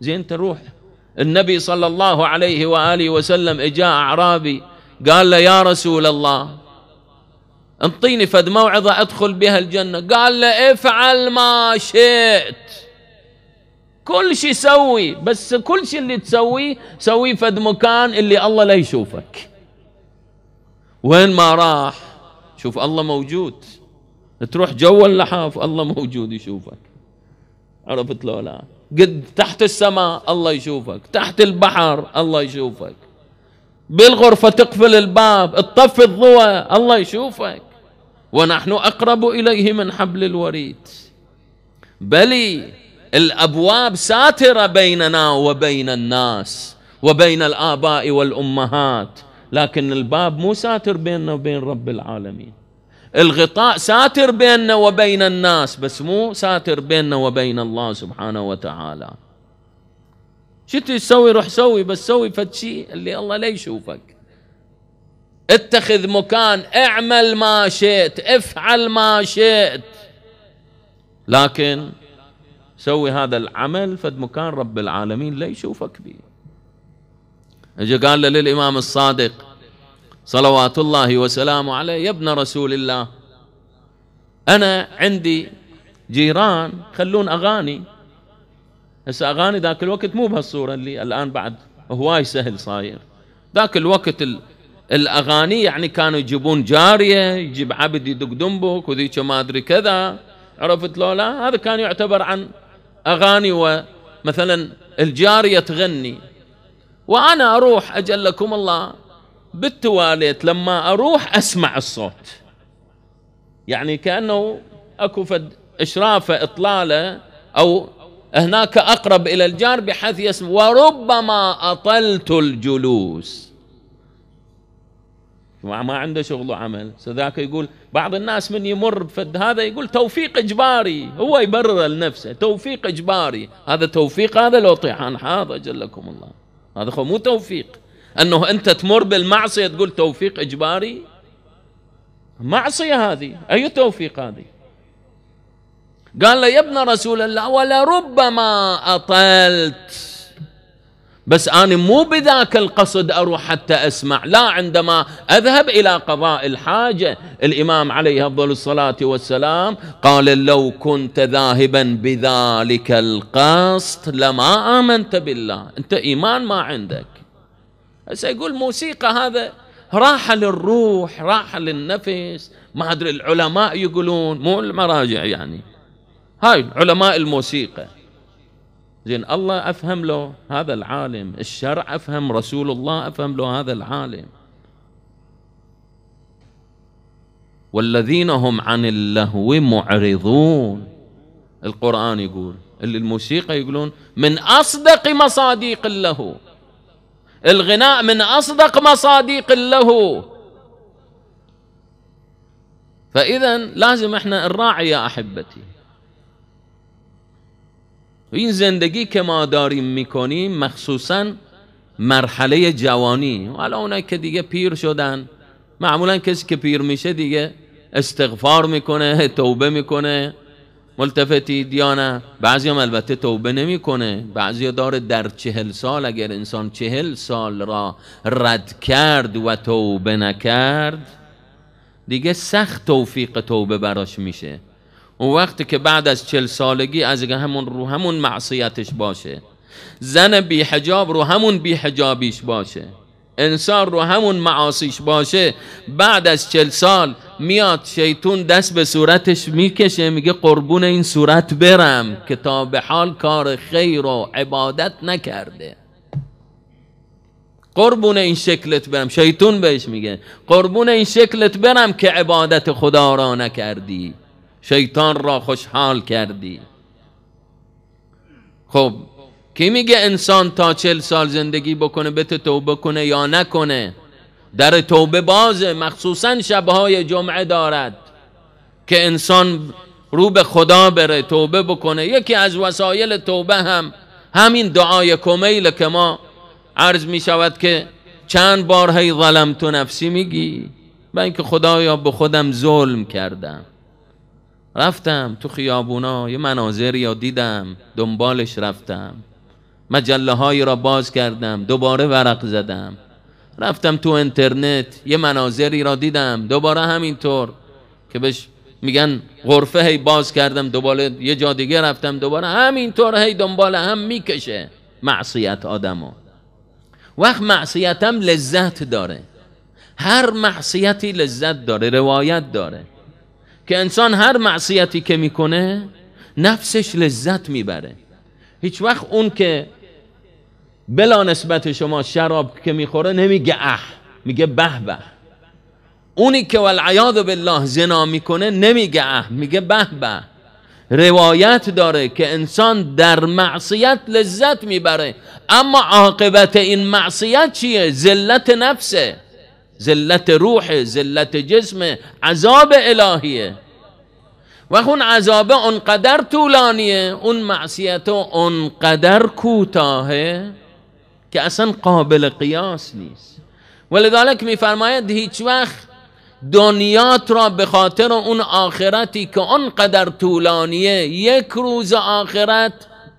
Speaker 1: زين تروح النبي صلى الله عليه وآله وسلم إجاء أعرابي قال له يا رسول الله انطيني فد موعظة أدخل بها الجنة قال له افعل ما شئت كل شيء سوي بس كل شيء اللي تسويه سويه فد مكان اللي الله لا يشوفك وين ما راح شوف الله موجود تروح جوا اللحاف الله موجود يشوفك عرفت لو لا قد تحت السماء الله يشوفك تحت البحر الله يشوفك بالغرفة تقفل الباب تطفي الضوء الله يشوفك ونحن أقرب إليه من حبل الوريد بل الأبواب ساترة بيننا وبين الناس وبين الآباء والأمهات لكن الباب مو ساتر بيننا وبين رب العالمين الغطاء ساتر بيننا وبين الناس بس مو ساتر بيننا وبين الله سبحانه وتعالى شو تسوي روح سوي بس سوي فتشي اللي الله لا يشوفك اتخذ مكان اعمل ما شئت افعل ما شئت لكن سوي هذا العمل فد مكان رب العالمين لا يشوفك به اجى قال له للامام الصادق صلوات الله وسلامه عليه يا ابن رسول الله انا عندي جيران خلون اغاني هسه اغاني ذاك الوقت مو بهالصوره اللي الان بعد هواي سهل صاير ذاك الوقت ال... الاغاني يعني كانوا يجيبون جاريه يجيب عبد يدق دنبك وذيك ما ادري كذا عرفت لو لا هذا كان يعتبر عن اغاني ومثلا الجاريه تغني وانا اروح اجلكم الله بالتواليت لما اروح اسمع الصوت يعني كانه اكو فد اشرافه اطلاله او هناك أقرب إلى الجار بحيث يسمع وربما أطلت الجلوس ما عنده شغل وعمل ذاك يقول بعض الناس من يمر فد هذا يقول توفيق إجباري هو يبرر لنفسه توفيق إجباري هذا توفيق هذا لو طيحان حاضر جلكم الله هذا مو توفيق أنه أنت تمر بالمعصية تقول توفيق إجباري معصية هذه أي توفيق هذه قال له يا ابن رسول الله ولربما أطلت بس أنا مو بذاك القصد أروح حتى أسمع لا عندما أذهب إلى قضاء الحاجة الإمام عليه أفضل الصلاة والسلام قال لو كنت ذاهبا بذلك القصد لما آمنت بالله أنت إيمان ما عندك هسه يقول موسيقى هذا راحة للروح راحة للنفس ما أدري العلماء يقولون مو المراجع يعني هاي علماء الموسيقى زين الله افهم له هذا العالم الشرع افهم رسول الله افهم له هذا العالم والذين هم عن اللهو معرضون القرآن يقول اللي الموسيقى يقولون من أصدق مصاديق اللهو الغناء من أصدق مصاديق اللهو فإذا لازم احنا نراعي يا أحبتي این زندگی که ما داریم میکنیم مخصوصا مرحله جوانی حالا اونایی که دیگه پیر شدن معمولا کسی که پیر میشه دیگه استغفار میکنه توبه میکنه ملتفتی دیانه بعضی هم البته توبه نمیکنه بعضی داره در چهل سال اگر انسان چهل سال را رد کرد و توبه نکرد دیگه سخت توفیق توبه براش میشه اون وقتی که بعد از چل سالگی از همون رو همون معصیتش باشه زن بی حجاب رو همون بی حجابیش باشه انسان رو همون معاصیش باشه بعد از چل سال میاد شیطون دست به صورتش میکشه میگه قربون این صورت برم که تا به حال کار خیر و عبادت نکرده قربون این شکلت برم شیطون بهش میگه قربون این شکلت برم که عبادت خدا را نکردی شیطان را خوشحال کردی خب کی میگه انسان تا چل سال زندگی بکنه بت توبه کنه یا نکنه در توبه بازه مخصوصا شبهای جمعه دارد که انسان رو به خدا بره توبه بکنه یکی از وسایل توبه هم همین دعای کمیل که ما عرض می شود که چند بار هی ظلم تو نفسی میگی من که خدایا به خودم ظلم کردم رفتم تو خیابونا یه مناظری یا دیدم دنبالش رفتم مجله هایی را باز کردم دوباره ورق زدم رفتم تو اینترنت یه مناظری را دیدم دوباره همینطور که بهش میگن غرفه هی باز کردم دوباره یه جا دیگه رفتم دوباره همینطور هی دنبال هم میکشه معصیت آدمو وقت معصیتم لذت داره هر معصیتی لذت داره روایت داره که انسان هر معصیتی که میکنه نفسش لذت میبره هیچ وقت اون که بلا نسبت شما شراب که میخوره نمیگه اح میگه به به اونی که والعیاذ بالله زنا میکنه نمیگه اه میگه به به روایت داره که انسان در معصیت لذت میبره اما عاقبت این معصیت چیه؟ ذلت نفسه ذلت روح ذلت جسم عذاب الهیه و اون عذابه اونقدر طولانیه اون معصیت اونقدر کوتاهه که اصلا قابل قیاس نیست ولذلک میفرماید هیچ وقت دنیات را به خاطر اون آخرتی که اونقدر طولانیه یک روز آخرت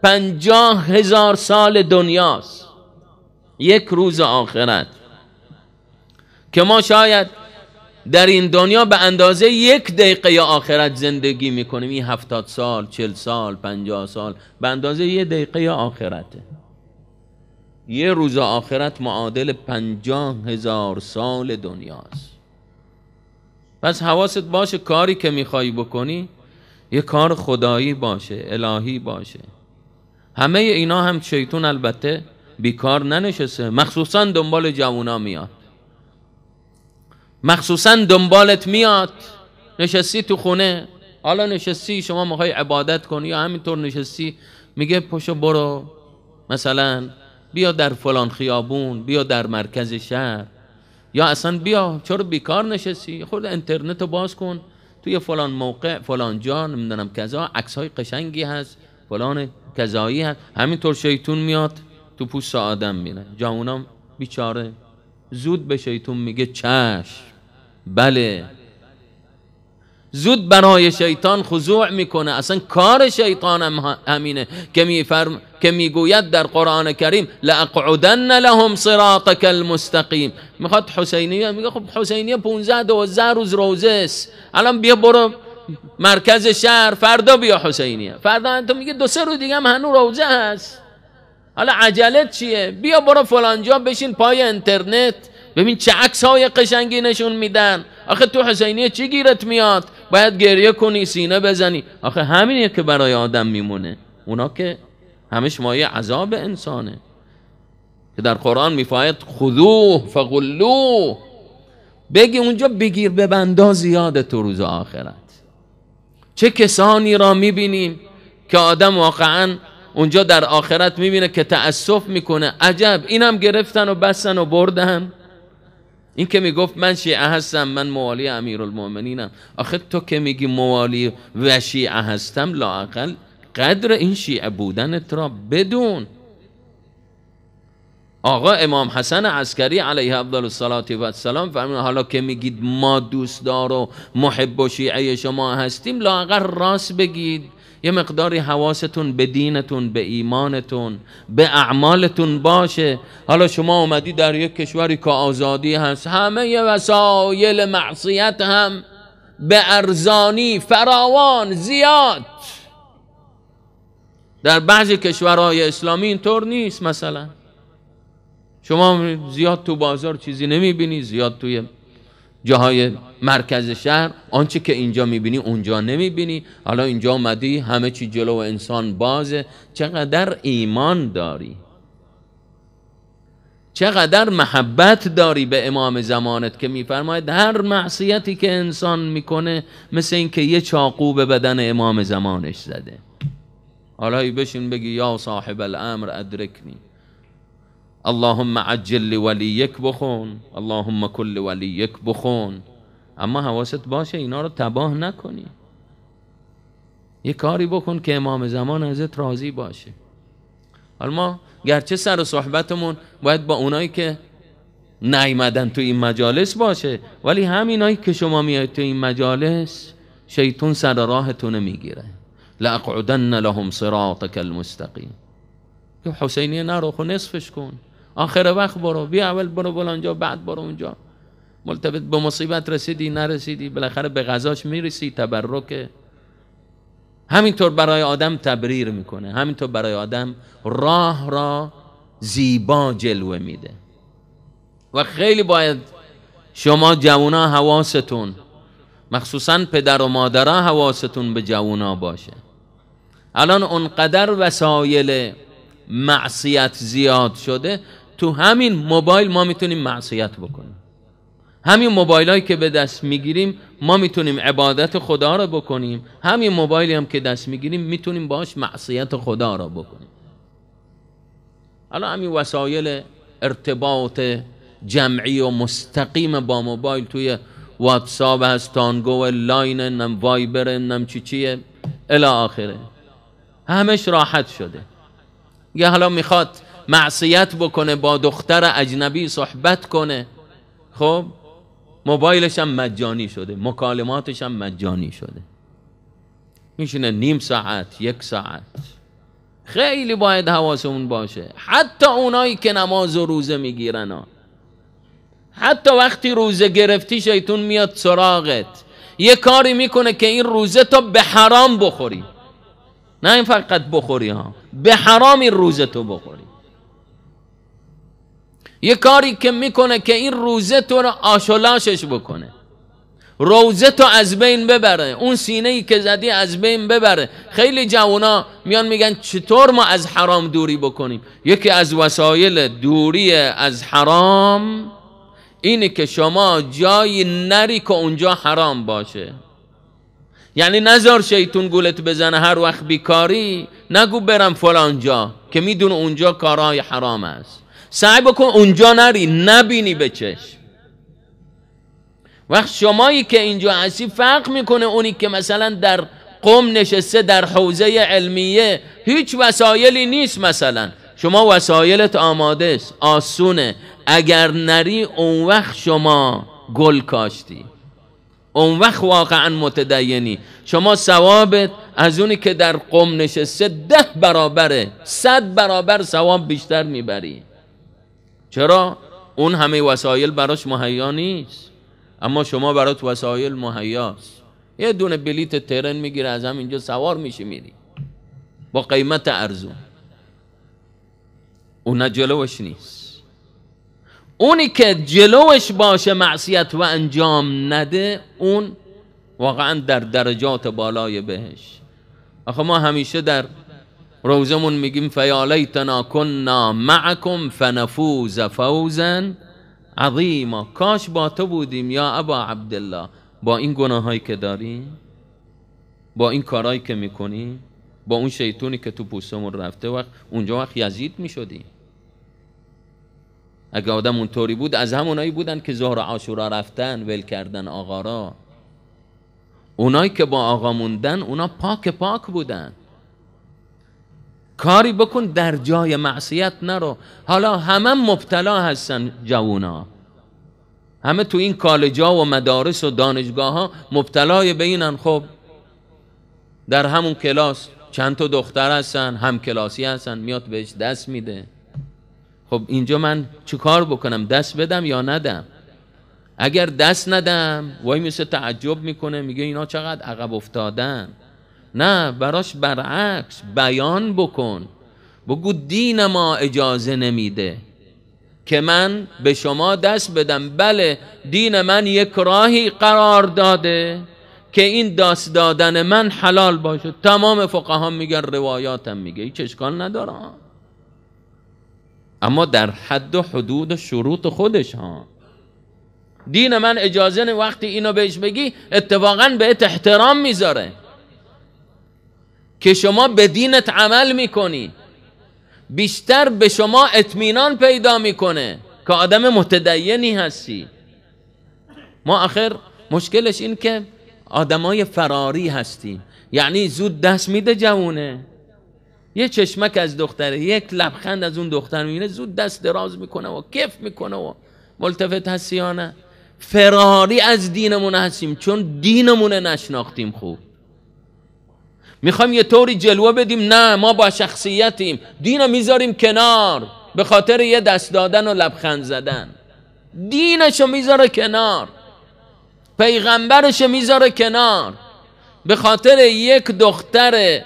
Speaker 1: پنجاه هزار سال دنیاست یک روز آخرت که ما شاید در این دنیا به اندازه یک دقیقه آخرت زندگی میکنیم این هفتاد سال چل سال پنجاه سال به اندازه یک دقیقه آخرته یه روز آخرت معادل پنجاه هزار سال دنیاست پس حواست باشه کاری که میخوای بکنی یه کار خدایی باشه الهی باشه همه اینا هم شیطون البته بیکار ننشسته مخصوصا دنبال جوونا میاد مخصوصا دنبالت میاد نشستی تو خونه حالا نشستی شما میخوای عبادت کنی یا همینطور نشستی میگه پشو برو مثلا بیا در فلان خیابون بیا در مرکز شهر یا اصلا بیا چرا بیکار نشستی خود اینترنت رو باز کن توی فلان موقع فلان جا نمیدونم کذا عکس های قشنگی هست فلان کذایی هست همینطور شیطون میاد تو پوست آدم میره جامونام بیچاره زود به شیطون میگه چشم بله زود برای شیطان خضوع میکنه اصلا کار شیطان همینه که که میگوید در قرآن کریم لاقعدن لهم صراطک المستقیم میخواد حسینیه میگه خب حسینیه 15 12 روز روزه است الان بیا برو مرکز شهر فردا بیا حسینیه فردا تو میگه دو سه روز دیگه هم هنوز روزه هست حالا عجلت چیه بیا برو فلانجا بشین پای اینترنت ببین چه عکس های قشنگی نشون میدن آخه تو حسینیه چی گیرت میاد باید گریه کنی سینه بزنی آخه همینه که برای آدم میمونه اونا که همش مایه عذاب انسانه که در قرآن میفاید خذوه فقلوه بگی اونجا بگیر به بندا زیاده تو روز آخرت چه کسانی را میبینیم که آدم واقعا اونجا در آخرت میبینه که تأسف میکنه عجب اینم گرفتن و بستن و بردن این که میگفت من شیعه هستم من موالی امیرالمؤمنینم آخه تو که میگی موالی و شیعه هستم لاقل قدر این شیعه بودنت را بدون آقا امام حسن عسکری علیه افضل الصلاه و السلام فرمود حالا که میگید ما دوستدار و محب و شیعه شما هستیم لاقل راست بگید یه مقداری حواستون به دینتون به ایمانتون به اعمالتون باشه حالا شما اومدی در یک کشوری که آزادی هست همه وسایل معصیت هم به ارزانی فراوان زیاد در بعضی کشورهای اسلامی اینطور نیست مثلا شما زیاد تو بازار چیزی نمیبینی زیاد توی جاهای مرکز شهر آنچه که اینجا میبینی اونجا نمیبینی حالا اینجا آمدی همه چی جلو انسان بازه چقدر ایمان داری چقدر محبت داری به امام زمانت که میفرماید هر معصیتی که انسان میکنه مثل اینکه یه چاقو به بدن امام زمانش زده حالا بشین بگی یا صاحب الامر ادرکنی اللهم عجل یک بخون اللهم کل یک بخون اما حواست باشه اینا رو تباه نکنی یه کاری بکن که امام زمان ازت راضی باشه حالا ما گرچه سر و صحبتمون باید با اونایی که نیمدن تو این مجالس باشه ولی همینایی که شما میاید تو این مجالس شیطون سر راهتونه میگیره لأقعدن لهم صراطك المستقیم یه حسینی نرو خو نصفش کن آخر وقت برو بیا اول برو بلانجا بعد برو اونجا ملتبت به مصیبت رسیدی نرسیدی بالاخره به غذاش میرسی تبرکه همینطور برای آدم تبریر میکنه همینطور برای آدم راه را زیبا جلوه میده و خیلی باید شما جوونا حواستون مخصوصا پدر و مادرها حواستون به جوونا باشه الان اونقدر وسایل معصیت زیاد شده تو همین موبایل ما میتونیم معصیت بکنیم همین هایی که به دست میگیریم ما میتونیم عبادت خدا را بکنیم همین موبایلی هم که دست میگیریم میتونیم باش معصیت خدا را بکنیم حالا همین وسایل ارتباط جمعی و مستقیم با موبایل توی واتساپ هست تانگو لاین نم وایبر نم چی چیه الی آخره همش راحت شده یه حالا میخواد معصیت بکنه با دختر اجنبی صحبت کنه خب موبایلش هم مجانی شده مکالماتش هم مجانی شده میشینه نیم ساعت یک ساعت خیلی باید حواسمون باشه حتی اونایی که نماز و روزه میگیرن ها حتی وقتی روزه گرفتی شیطون میاد سراغت یه کاری میکنه که این روزه تو به حرام بخوری نه این فقط بخوری ها به حرام این روزه تو بخوری یه کاری که میکنه که این روزه تو رو آشولاشش بکنه روزه تو از بین ببره اون سینه ای که زدی از بین ببره خیلی جوونا میان میگن چطور ما از حرام دوری بکنیم یکی از وسایل دوری از حرام اینه که شما جایی نری که اونجا حرام باشه یعنی نظر شیطون گولت بزنه هر وقت بیکاری نگو برم فلان جا که میدون اونجا کارای حرام است سعی بکن اونجا نری نبینی به چشم وقت شمایی که اینجا هستی فرق میکنه اونی که مثلا در قوم نشسته در حوزه علمیه هیچ وسایلی نیست مثلا شما وسایلت آماده است آسونه اگر نری اون وقت شما گل کاشتی اون وقت واقعا متدینی شما ثوابت از اونی که در قم نشسته ده برابره صد برابر ثواب بیشتر میبری چرا؟ اون همه وسایل براش مهیا نیست اما شما برات وسایل مهیاست یه دونه بلیت ترن میگیره از هم اینجا سوار میشه میری با قیمت ارزون اون جلوش نیست اونی که جلوش باشه معصیت و انجام نده اون واقعا در درجات بالای بهش آخه ما همیشه در روزمون میگیم فیالیتنا کننا معکم فنفوز فوزا عظیما کاش با تو بودیم یا ابا عبدالله با این گناهایی که داریم با این کارهایی که میکنیم با اون شیطونی که تو پوستمون رفته وقت اونجا وقت یزید میشدیم اگه آدم اونطوری بود از همونایی بودن که ظهر عاشورا رفتن ول کردن آقا اونایی که با آقا موندن اونا پاک پاک بودن کاری بکن در جای معصیت نرو حالا همه مبتلا هستن جوونا همه تو این کالجا و مدارس و دانشگاه ها مبتلای به اینن خب در همون کلاس چند تا دختر هستن هم کلاسی هستن میاد بهش دست میده خب اینجا من کار بکنم دست بدم یا ندم اگر دست ندم وای میسه تعجب میکنه میگه اینا چقدر عقب افتادن نه براش برعکس بیان بکن بگو دین ما اجازه نمیده که من به شما دست بدم بله دین من یک راهی قرار داده که این دست دادن من حلال باشه تمام فقها میگن روایاتم میگه هیچ اشکال ندارم اما در حد و حدود و شروط خودش ها دین من اجازه وقتی اینو بهش بگی اتفاقا بهت احترام میذاره که شما به دینت عمل میکنی بیشتر به شما اطمینان پیدا میکنه که آدم متدینی هستی ما آخر مشکلش این که آدمای فراری هستیم یعنی زود دست میده جوونه یه چشمک از دختره یک لبخند از اون دختر میبینه زود دست دراز میکنه و کف میکنه و ملتفت هستی یا نه فراری از دینمون هستیم چون دینمون نشناختیم خوب میخوایم یه طوری جلوه بدیم نه ما با شخصیتیم دین میذاریم کنار به خاطر یه دست دادن و لبخند زدن دینشو میذاره کنار پیغمبرشو میذاره کنار به خاطر یک دختر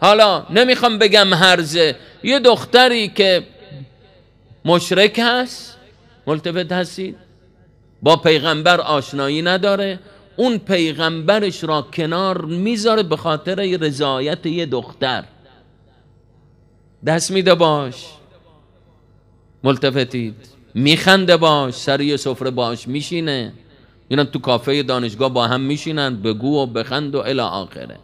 Speaker 1: حالا نمیخوام بگم هرزه یه دختری که مشرک هست ملتفت هستید با پیغمبر آشنایی نداره اون پیغمبرش را کنار میذاره به خاطر رضایت یه دختر دست میده باش ملتفتید میخنده باش سر یه سفره باش میشینه اینا تو کافه دانشگاه با هم میشینند بگو و بخند و الی آخره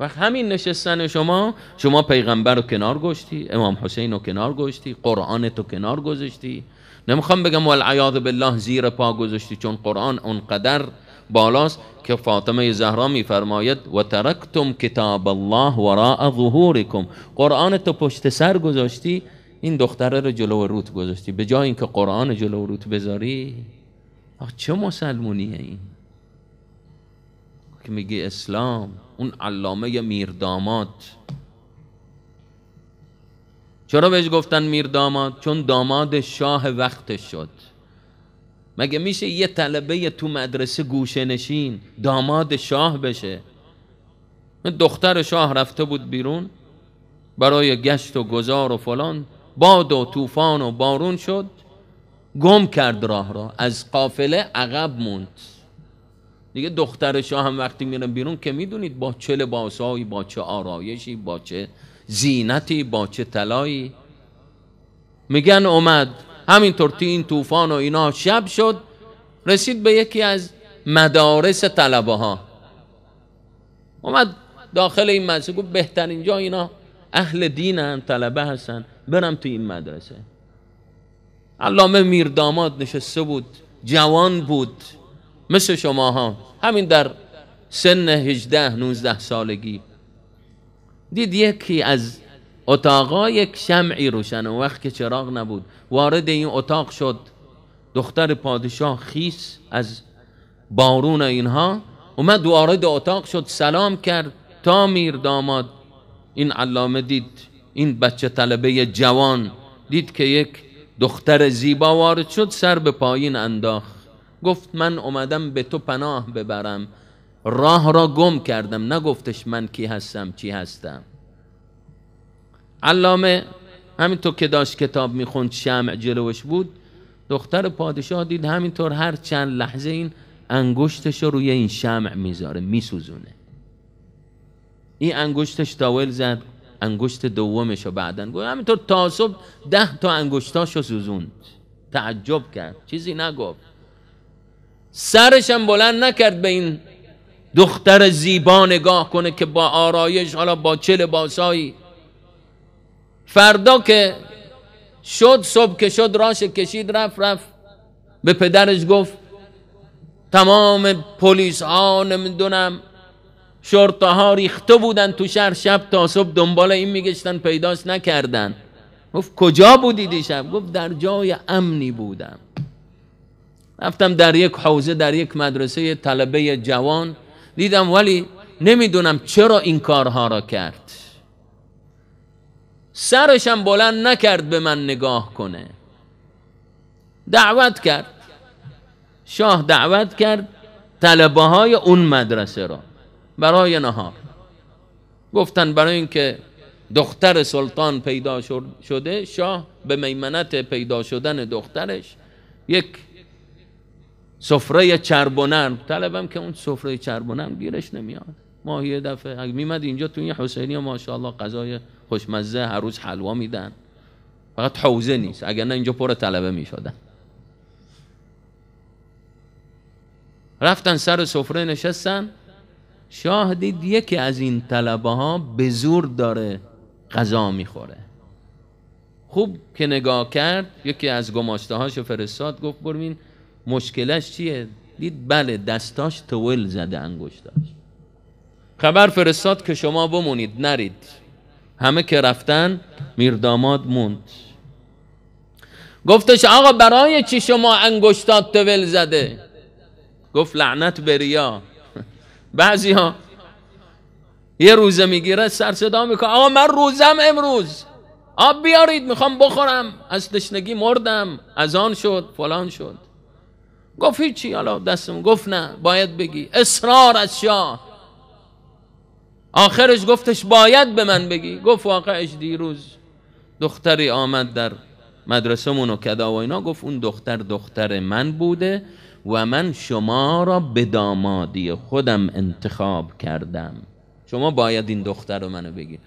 Speaker 1: و همین نشستن شما شما پیغمبر رو کنار گشتی امام حسین رو کنار گشتی قرآن تو کنار گذاشتی نمیخوام بگم والعیاذ بالله زیر پا گذاشتی چون قرآن اونقدر بالاست که فاطمه زهرا میفرماید و ترکتم کتاب الله وراء ظهورکم قرآن تو پشت سر گذاشتی این دختره رو جلو روت گذاشتی به جای اینکه قرآن جلو روت بذاری آخ چه مسلمونیه این که میگه اسلام اون علامه میرداماد چرا بهش گفتن میر داماد چون داماد شاه وقتش شد مگه میشه یه طلبه تو مدرسه گوشه نشین داماد شاه بشه دختر شاه رفته بود بیرون برای گشت و گذار و فلان باد و طوفان و بارون شد گم کرد راه را از قافله عقب موند دیگه دختر شاه هم وقتی میرن بیرون که میدونید با چه لباسهایی با چه آرایشی با چه زینتی با چه طلایی میگن اومد همینطور تی این طوفان و اینا شب شد رسید به یکی از مدارس طلبه ها اومد داخل این مدرسه گفت بهترین جا اینا اهل دینن طلبه هستن برم تو این مدرسه علامه میرداماد نشسته بود جوان بود مثل شماها همین در سن 18 19 سالگی دید یکی از اتاقا یک شمعی روشن اون وقت که چراغ نبود وارد این اتاق شد دختر پادشاه خیس از بارون اینها اومد وارد اتاق شد سلام کرد تا میر داماد این علامه دید این بچه طلبه جوان دید که یک دختر زیبا وارد شد سر به پایین انداخت گفت من اومدم به تو پناه ببرم راه را گم کردم نگفتش من کی هستم چی هستم علامه همینطور که داشت کتاب میخوند شمع جلوش بود دختر پادشاه دید همینطور هر چند لحظه این انگشتش رو روی این شمع میذاره میسوزونه این انگشتش تاول زد انگشت دومش رو بعدن گفت همینطور تا صبح ده تا انگشتاش رو سوزوند تعجب کرد چیزی نگفت سرشم بلند نکرد به این دختر زیبا نگاه کنه که با آرایش حالا با چه لباسایی فردا که شد صبح که شد راش کشید رفت رفت به پدرش گفت تمام پلیس ها نمیدونم شرطه ها ریخته بودن تو شهر شب تا صبح دنبال این میگشتن پیداش نکردن گفت کجا بودی دیشب گفت در جای امنی بودم رفتم در یک حوزه در یک مدرسه طلبه جوان دیدم ولی نمیدونم چرا این کارها را کرد سرشم بلند نکرد به من نگاه کنه دعوت کرد شاه دعوت کرد طلبه های اون مدرسه را برای نهار گفتن برای اینکه دختر سلطان پیدا شده شاه به میمنت پیدا شدن دخترش یک سفره چربونن طلبم که اون سفره چربونن گیرش نمیاد ماهی یه دفعه اگه میمد اینجا تو این حسینی ماشاءالله غذای خوشمزه هر روز حلوا میدن فقط حوزه نیست اگر نه اینجا پر طلبه میشدن رفتن سر سفره نشستن شاه دید یکی از این طلبه ها به زور داره غذا میخوره خوب که نگاه کرد یکی از گماشته هاشو فرستاد گفت برمین مشکلش چیه دید بله دستاش تول زده انگشتاش خبر فرستاد که شما بمونید نرید همه که رفتن میرداماد موند گفتش آقا برای چی شما انگشتات تول زده گفت لعنت بریا [LAUGHS] بعضی ها یه روزه میگیره سر صدا میکنه آقا من روزم امروز آب بیارید میخوام بخورم از تشنگی مردم از آن شد فلان شد گفت هیچی حالا دستمون گفت نه باید بگی اصرار از شاه آخرش گفتش باید به من بگی گفت واقعش دیروز دختری آمد در مدرسه و کدا و اینا گفت اون دختر دختر من بوده و من شما را به دامادی خودم انتخاب کردم شما باید این دختر رو منو بگی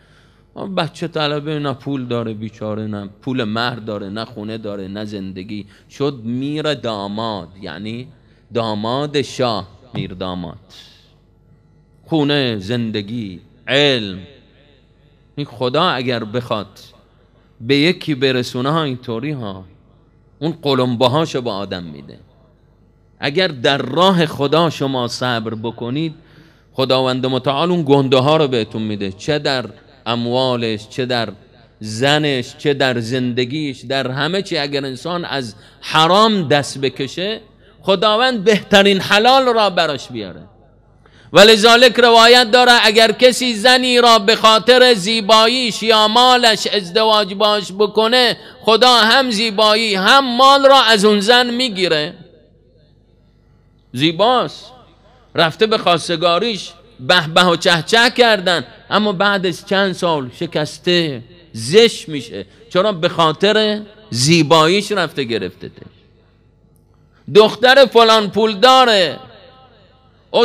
Speaker 1: بچه طلبه نه پول داره بیچاره نه پول مهر داره نه خونه داره نه زندگی شد میر داماد یعنی داماد شاه میر داماد خونه زندگی علم این خدا اگر بخواد به یکی برسونه ها اینطوری ها اون قلمبه هاشو به آدم میده اگر در راه خدا شما صبر بکنید خداوند متعال اون گنده ها رو بهتون میده چه در اموالش چه در زنش چه در زندگیش در همه چی اگر انسان از حرام دست بکشه خداوند بهترین حلال را براش بیاره ولذالک روایت داره اگر کسی زنی را به خاطر زیباییش یا مالش ازدواج باش بکنه خدا هم زیبایی هم مال را از اون زن میگیره زیباست رفته به خواستگاریش به به و چه چه کردن اما بعدش چند سال شکسته زش میشه چرا به خاطر زیباییش رفته گرفته دختر فلان پول داره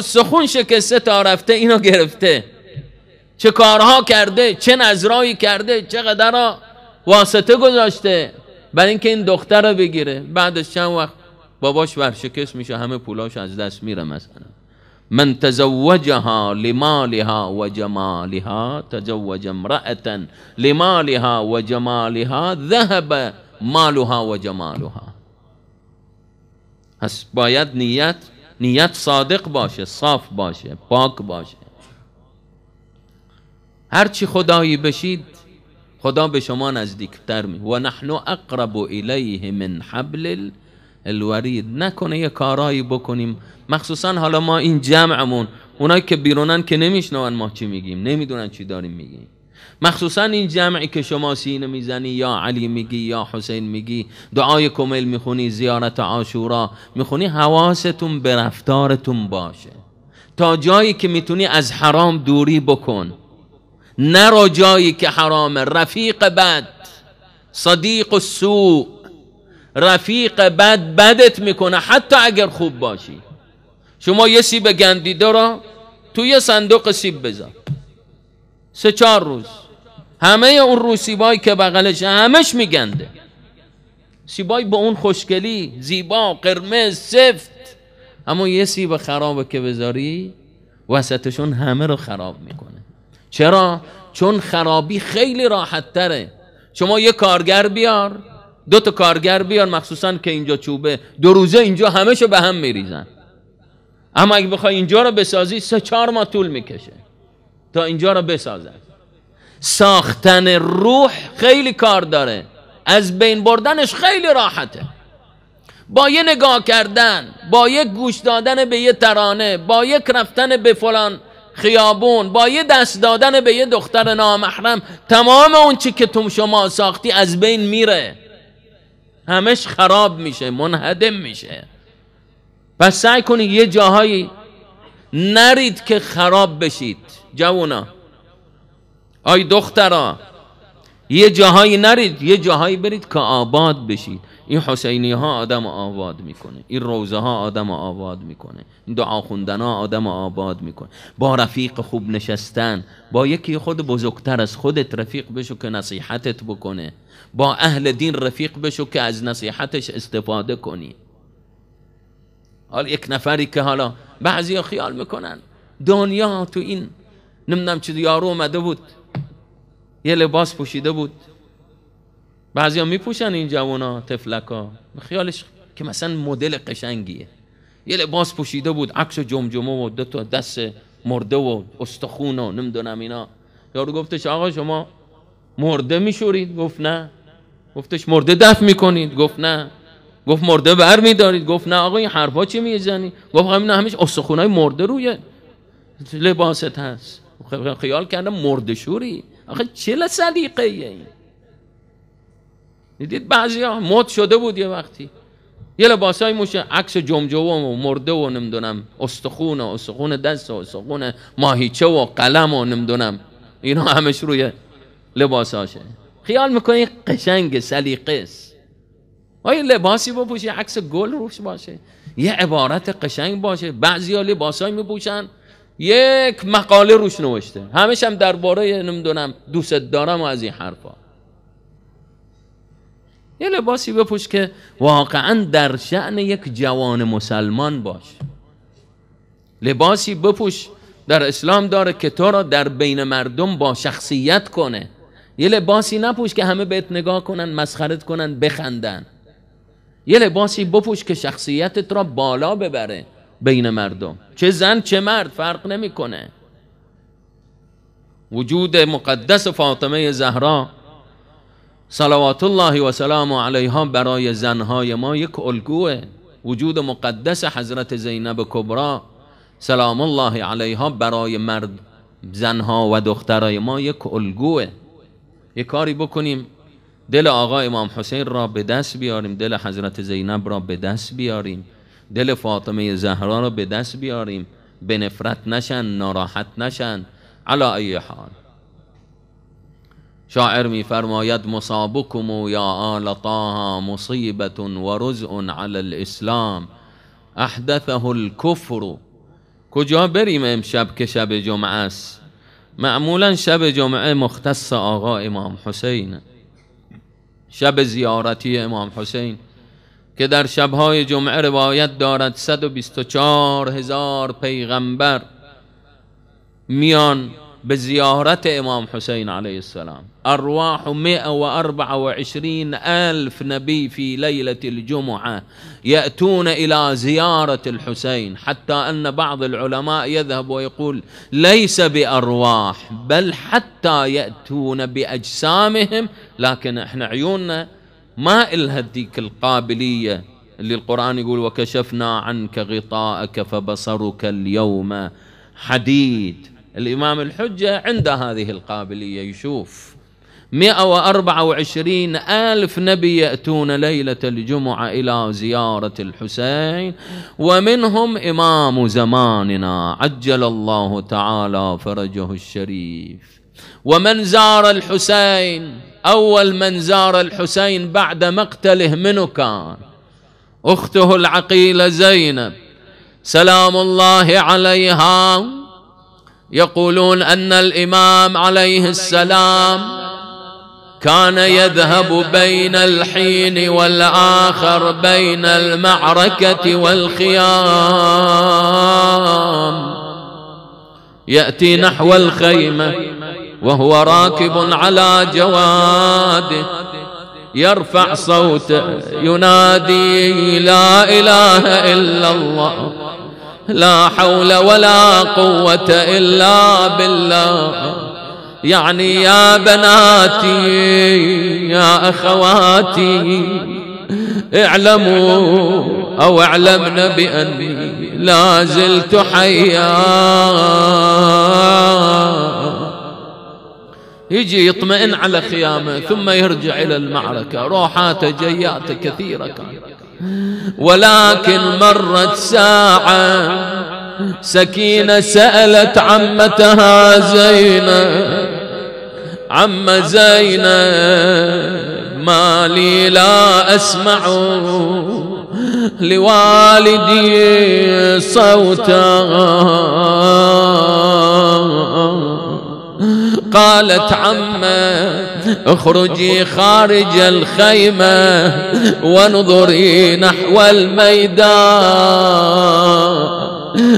Speaker 1: سخون شکسته تا رفته اینو گرفته چه کارها کرده چه نظرایی کرده چه واسطه گذاشته برای اینکه این دختر رو بگیره بعدش چند وقت باباش ورشکست میشه همه پولاش از دست میره مثلا من تزوجها لمالها وجمالها تزوج امرأة لمالها وجمالها ذهب مالها وجمالها هس باید نیت نیت صادق باشه صاف باشه پاک باشه هرچی خدایی بشید خدا به شما نزدیکتر می و نحن اقرب الیه من حبل الورید نکنه یه کارایی بکنیم مخصوصا حالا ما این جمعمون اونایی که بیرونن که نمیشنون ما چی میگیم نمیدونن چی داریم میگیم مخصوصا این جمعی که شما سینه میزنی یا علی میگی یا حسین میگی دعای کومل میخونی زیارت عاشورا میخونی حواستون به رفتارتون باشه تا جایی که میتونی از حرام دوری بکن نرو جایی که حرامه رفیق بد صدیق السوء رفیق بد بدت میکنه حتی اگر خوب باشی شما یه سیب گندیده را تو یه صندوق سیب بذار سه چهار روز همه اون رو سیبایی که بغلش همش میگنده سیبای به اون خوشگلی زیبا قرمز سفت اما یه سیب خرابه که بذاری وسطشون همه رو خراب میکنه چرا؟ چون خرابی خیلی راحت تره شما یه کارگر بیار دو تا کارگر بیار مخصوصا که اینجا چوبه دو روزه اینجا شو به هم میریزن اما اگه بخوای اینجا رو بسازی سه چهار ماه طول میکشه تا اینجا رو بسازن ساختن روح خیلی کار داره از بین بردنش خیلی راحته با یه نگاه کردن با یک گوش دادن به یه ترانه با یک رفتن به فلان خیابون با یه دست دادن به یه دختر نامحرم تمام اون چی که تو شما ساختی از بین میره همش خراب میشه منهدم میشه پس سعی کنید یه جاهایی نرید که خراب بشید جوونا آی دخترا یه جاهایی نرید یه جاهایی برید که آباد بشید این حسینی ها آدم آباد میکنه این روزه ها آدم آباد میکنه این دعا خوندن ها آدم آباد میکنه با رفیق خوب نشستن با یکی خود بزرگتر از خودت رفیق بشو که نصیحتت بکنه با اهل دین رفیق بشو که از نصیحتش استفاده کنی حال یک نفری که حالا بعضی خیال میکنن دنیا تو این نمیدونم چی یارو اومده بود یه لباس پوشیده بود بعضیا میپوشن این جوانا تفلکا خیالش که مثلا مدل قشنگیه یه لباس پوشیده بود عکس جمجمه و دو تا دست مرده و استخون و نمیدونم اینا یارو گفتش آقا شما مرده میشورید گفت نه گفتش مرده دف میکنید گفت نه گفت مرده بر میدارید گفت نه آقا این حرفا چی میزنی گفت همین همیشه استخونای مرده روی لباست هست خیال کردم مرده شوری آخه چه لسلیقه این دیدید بعضی ها مد شده بود یه وقتی یه لباس های موشه عکس جمجو و مرده و نمیدونم استخون و استخون دست و استخون ماهیچه و قلم و نمیدونم اینا همش روی لباس هاشه خیال میکنی قشنگ سلیقه است آیا لباسی بپوشی عکس گل روش باشه یه عبارت قشنگ باشه بعضی ها لباس های میپوشن یک مقاله روش نوشته همش هم درباره نمیدونم دوست دارم از این حرفا یه لباسی بپوش که واقعا در شعن یک جوان مسلمان باش لباسی بپوش در اسلام داره که تو را در بین مردم با شخصیت کنه یه لباسی نپوش که همه بهت نگاه کنن مسخرت کنن بخندن یه لباسی بپوش که شخصیتت را بالا ببره بین مردم چه زن چه مرد فرق نمیکنه وجود مقدس فاطمه زهرا صلوات الله و سلام علیها برای زنهای ما یک الگوه وجود مقدس حضرت زینب کبرا سلام الله علیها برای مرد زنها و دخترای ما یک الگوه یه کاری بکنیم دل آقا امام حسین را به دست بیاریم دل حضرت زینب را به دست بیاریم دل فاطمه زهرا را به دست بیاریم به نفرت نشن ناراحت نشن علا ای حال شاعر میفرماید مصابکم یا آل طه مصیبت و رزع علی الاسلام احدثه الکفر کجا بریم امشب که شب جمعه است معمولا شب جمعه مختص آقا امام حسین شب زیارتی امام حسین که در شبهای جمعه روایت دارد 124 هزار پیغمبر میان بزيارة إمام حسين عليه السلام أرواح 124 ألف نبي في ليلة الجمعة يأتون إلى زيارة الحسين حتى أن بعض العلماء يذهب ويقول ليس بأرواح بل حتى يأتون بأجسامهم لكن احنا عيوننا ما إلها ذيك القابلية اللي القرآن يقول وكشفنا عنك غطاءك فبصرك اليوم حديد الإمام الحجة عنده هذه القابلية يشوف 124 ألف نبي يأتون ليلة الجمعة إلى زيارة الحسين ومنهم إمام زماننا عجل الله تعالى فرجه الشريف ومن زار الحسين أول من زار الحسين بعد مقتله من كان أخته العقيلة زينب سلام الله عليها يقولون أن الإمام عليه السلام كان يذهب بين الحين والآخر بين المعركة والخيام يأتي نحو الخيمة وهو راكب على جواده يرفع صوته ينادي لا إله إلا الله لا حول ولا قوة إلا بالله يعني يا بناتي يا أخواتي اعلموا أو اعلمن بأني لا زلت حيا يجي يطمئن على خيامه ثم يرجع إلى المعركة روحاته جياته كثيرة كانت ولكن مرت ساعة سكينة سألت عمتها زينب عم زينب ما لي لا أسمع لوالدي صوتا قالت عما اخرجي خارج الخيمة وانظري نحو الميدان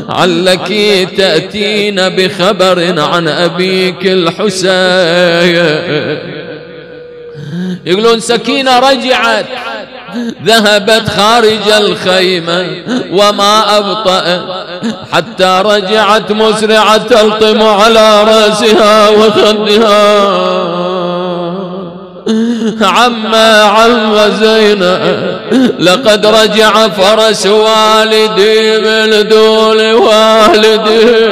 Speaker 1: علك تأتين بخبر عن أبيك الحسين يقولون سكينة رجعت ذهبت خارج الخيمة وما أبطأ حتى رجعت مسرعة تلطم على رأسها وخدها عما عم زينب لقد رجع فرس والدي من دون والدي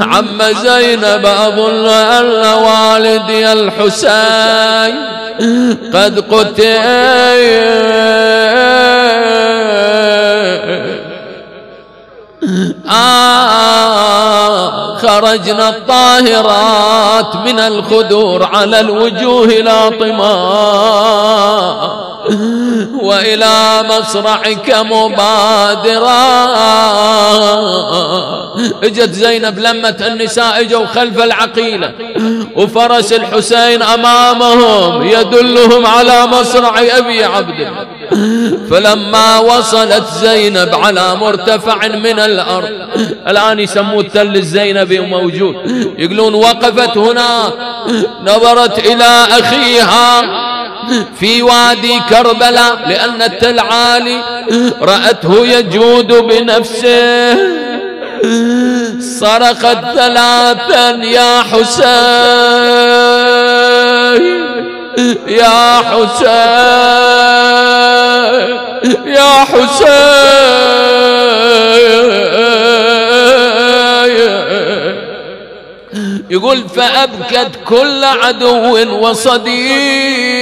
Speaker 1: عم زينب أظن أن والدي الحسين قد قتل خرجنا الطاهرات من الخدور على الوجوه لاطمات وإلى مصرعك مبادرا اجت زينب لمت النساء اجوا خلف العقيلة وفرس الحسين أمامهم يدلهم على مصرع أبي عبد فلما وصلت زينب على مرتفع من الأرض الآن يسموه التل الزينبي وموجود يقولون وقفت هناك نظرت إلى أخيها في وادي كربلاء لأن التل عالي رأته يجود بنفسه صرخت ثلاثا يا حسين يا حسين يا حسين يقول فأبكت كل عدو وصديق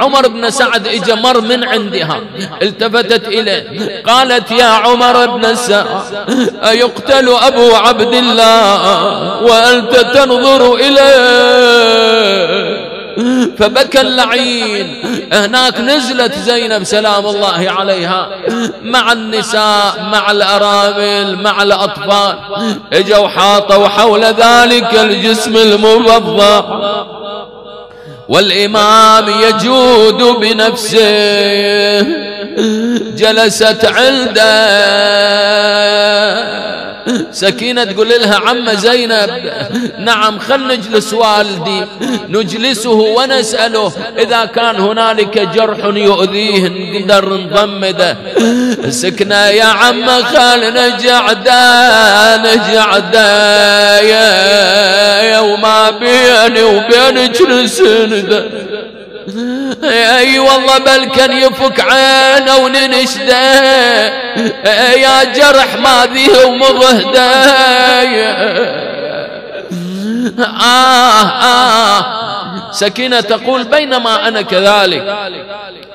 Speaker 1: عمر بن سعد اجى مر من عندها التفتت اليه قالت يا عمر بن سعد ايقتل ابو عبد الله وانت تنظر اليه فبكى اللعين هناك نزلت زينب سلام الله عليها مع النساء مع الأرامل مع الأطفال اجوا حاطوا حول ذلك الجسم المبضع والإمام يجود بنفسه جلست عنده سكينة تقول لها عم زينب نعم خل نجلس والدي نجلسه ونسأله إذا كان هنالك جرح يؤذيه نقدر نضمده سكنا يا عم خال نجعدا نجعدا يا وما بيني وبينك نسنده اي والله بل كان يفك عينه وننشده يا جرح ذيه ومضهده آه آه سكينة تقول بينما أنا كذلك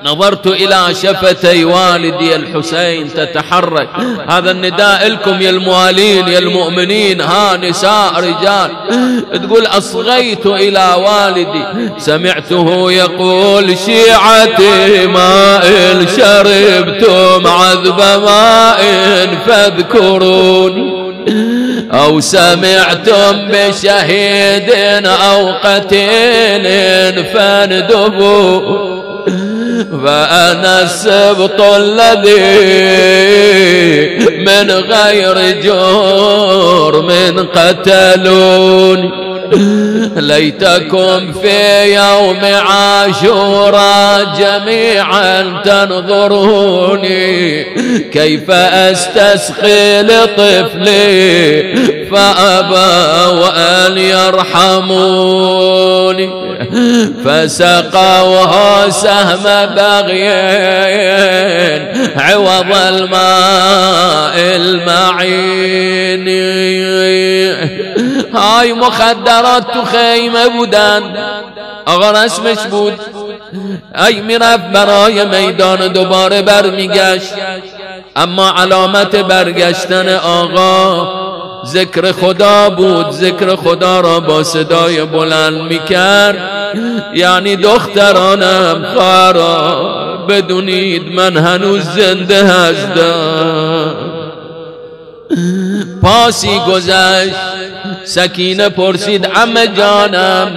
Speaker 1: نظرت إلى شفتي والدي الحسين تتحرك هذا النداء لكم يا الموالين يا المؤمنين ها نساء رجال تقول أصغيت إلى والدي سمعته يقول شيعتي ماء شربتم عذب ماء فاذكروني أو سمعتم بشهيد أو قتيل فاندبوا فأنا السبط الذي من غير جور من قتلوني [LAUGHS] ليتكم في يوم عاشوراء جميعا تنظروني كيف استسقي لطفلي فابى وان يرحموني فسقوه سهم بغيين عوض الماء المعين های مخدرات تو خیمه بودن آقا رسمش بود ای میرفت برای میدان دوباره برمیگشت اما علامت برگشتن آقا ذکر خدا بود ذکر خدا را با صدای بلند میکرد یعنی دخترانم خارا بدونید من هنوز زنده هستم پاسی گذشت سکینه پرسید ام جانم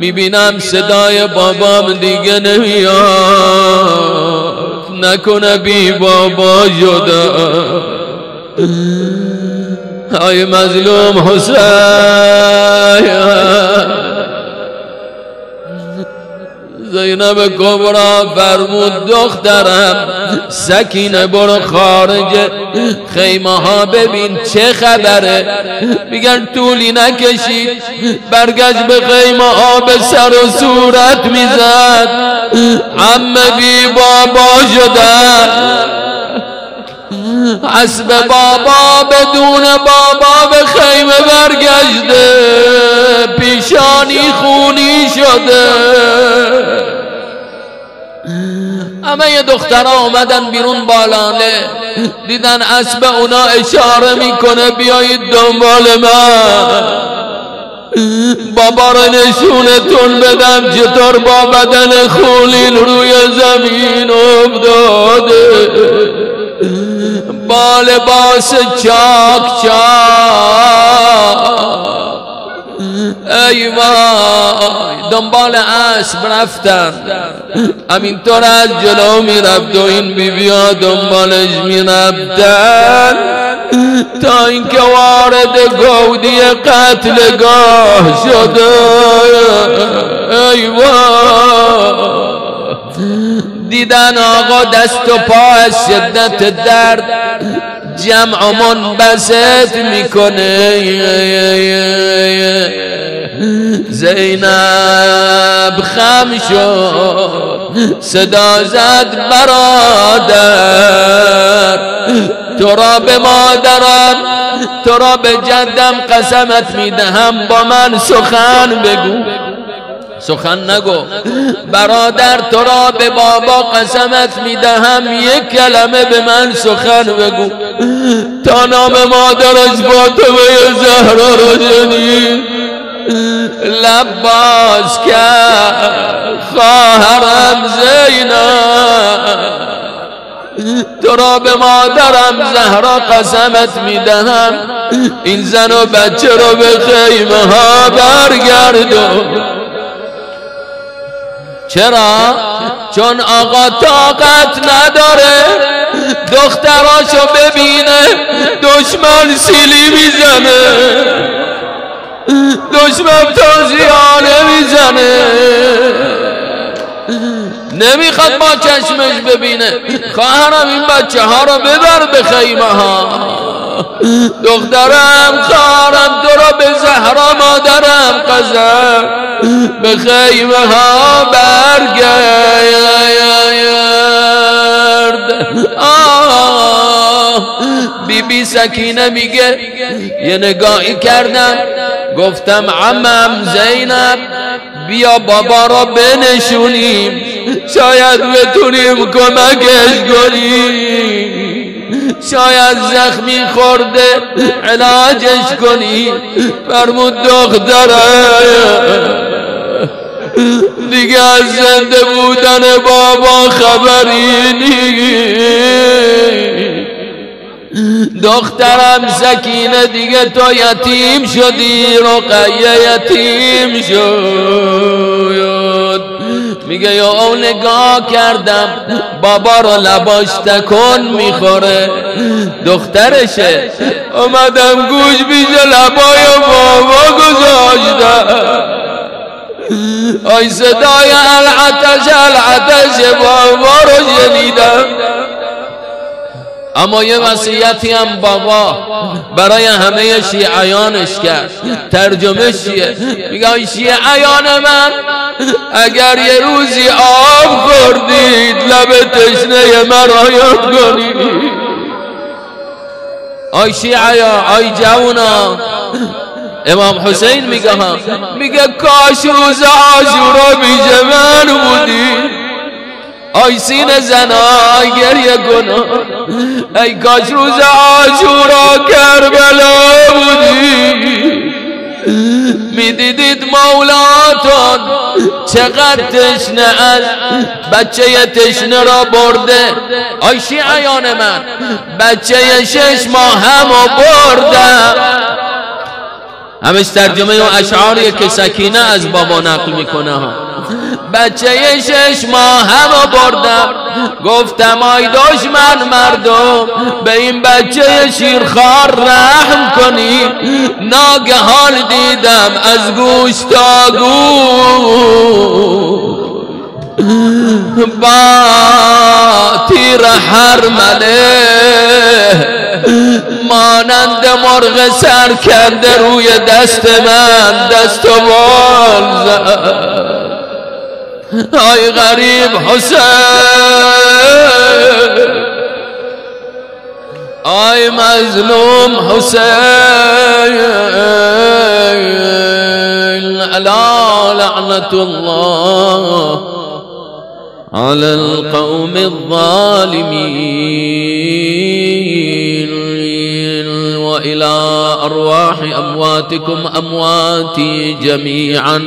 Speaker 1: میبینم صدای بابام دیگه نمیاد نکنه بی بابا جدا های مظلوم حسین زینب کبرا فرمود دخترم سکینه برو خارج خیمه ها ببین چه خبره میگن طولی نکشید برگشت به خیمه ها به سر و صورت میزد همه بی بابا شدن اسب بابا بدون بابا به خیمه برگشته پیشانی خونی شده همه دخترها اومدن بیرون بالانه دیدن اسب اونا اشاره میکنه بیایید دنبال من بابا رو نشونتون بدم چطور با بدن خولین روی زمین افتاده بال باس چاک چاک ای وای دنبال اسب رفتن همینطور از جلو میرفت و این بیا دنبالش میرفتن تا اینکه وارد گودی قتلگاه شده ای وای دیدن آقا دست و پا از شدت درد جمع من بست میکنه زینب خم شد صدا زد برادر تو را به مادرم تو را به جدم قسمت میدهم با من سخن بگو سخن نگو برادر تو را به بابا قسمت میدهم یک کلمه به من سخن بگو تا نام مادرش با زهرا را جنی لب باز کرد خواهرم زینب تو را به مادرم زهرا قسمت میدهم این زن و بچه رو به خیمه ها برگردو چرا؟ چون آقا طاقت نداره دختراشو ببینه دشمن سیلی میزنه دشمن تازیانه میزنه نمیخواد ما چشمش ببینه خواهرم این بچه ها رو ببر به خیمه ها دخترم خارم تو را به زهرا مادرم قزم به خیمه ها برگرد بی بی سکینه میگه یه نگاهی کردم گفتم عمم زینب بیا بابا را بنشونیم شاید بتونیم کمکش کنیم شاید زخمی خورده علاجش کنی فرمود دختره دیگه از زنده بودن بابا خبری نیست دخترم سکینه دیگه تو یتیم شدی رقیه یتیم شد میگه یا او نگاه کردم بابا رو لباش تکن میخوره دخترشه اومدم گوش بیشه لبای بابا گذاشته آی صدای العتش العتش بابا رو شنیدم اما یه وصیتی هم بابا برای همه شیعیانش کرد ترجمه شیعه میگن شیعیان من اگر یه روزی آب خوردید لب تشنه من یاد کنید آی شیعیا آی جوونا امام حسین میگه میگه کاش روز آشورا بیجه من بودید سین زنا گریه گناه ای کاش روز آشورا کربلا بودی میدیدید مولاتان چقدر تشنه از بچه تشنه را برده آی شیعان من بچه شش ماه هم برده همش ترجمه و اشعاریه که سکینه از بابا نقل میکنه ها بچه شش ماه هم بردم گفتم آی دشمن مردم به این بچه شیرخار رحم کنی ناگهان دیدم از گوش تا گوش با تیر حرمله مانند مرغ سر کرده روی دست من دست و هاي غريب حسين هاي مظلوم حسين ألا لعنة الله على القوم الظالمين وإلى أرواح أمواتكم أمواتي جميعا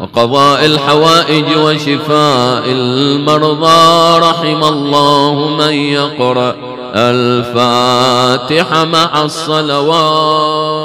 Speaker 1: وقضاء الحوائج وشفاء المرضى رحم الله من يقرأ الفاتحة مع الصلوات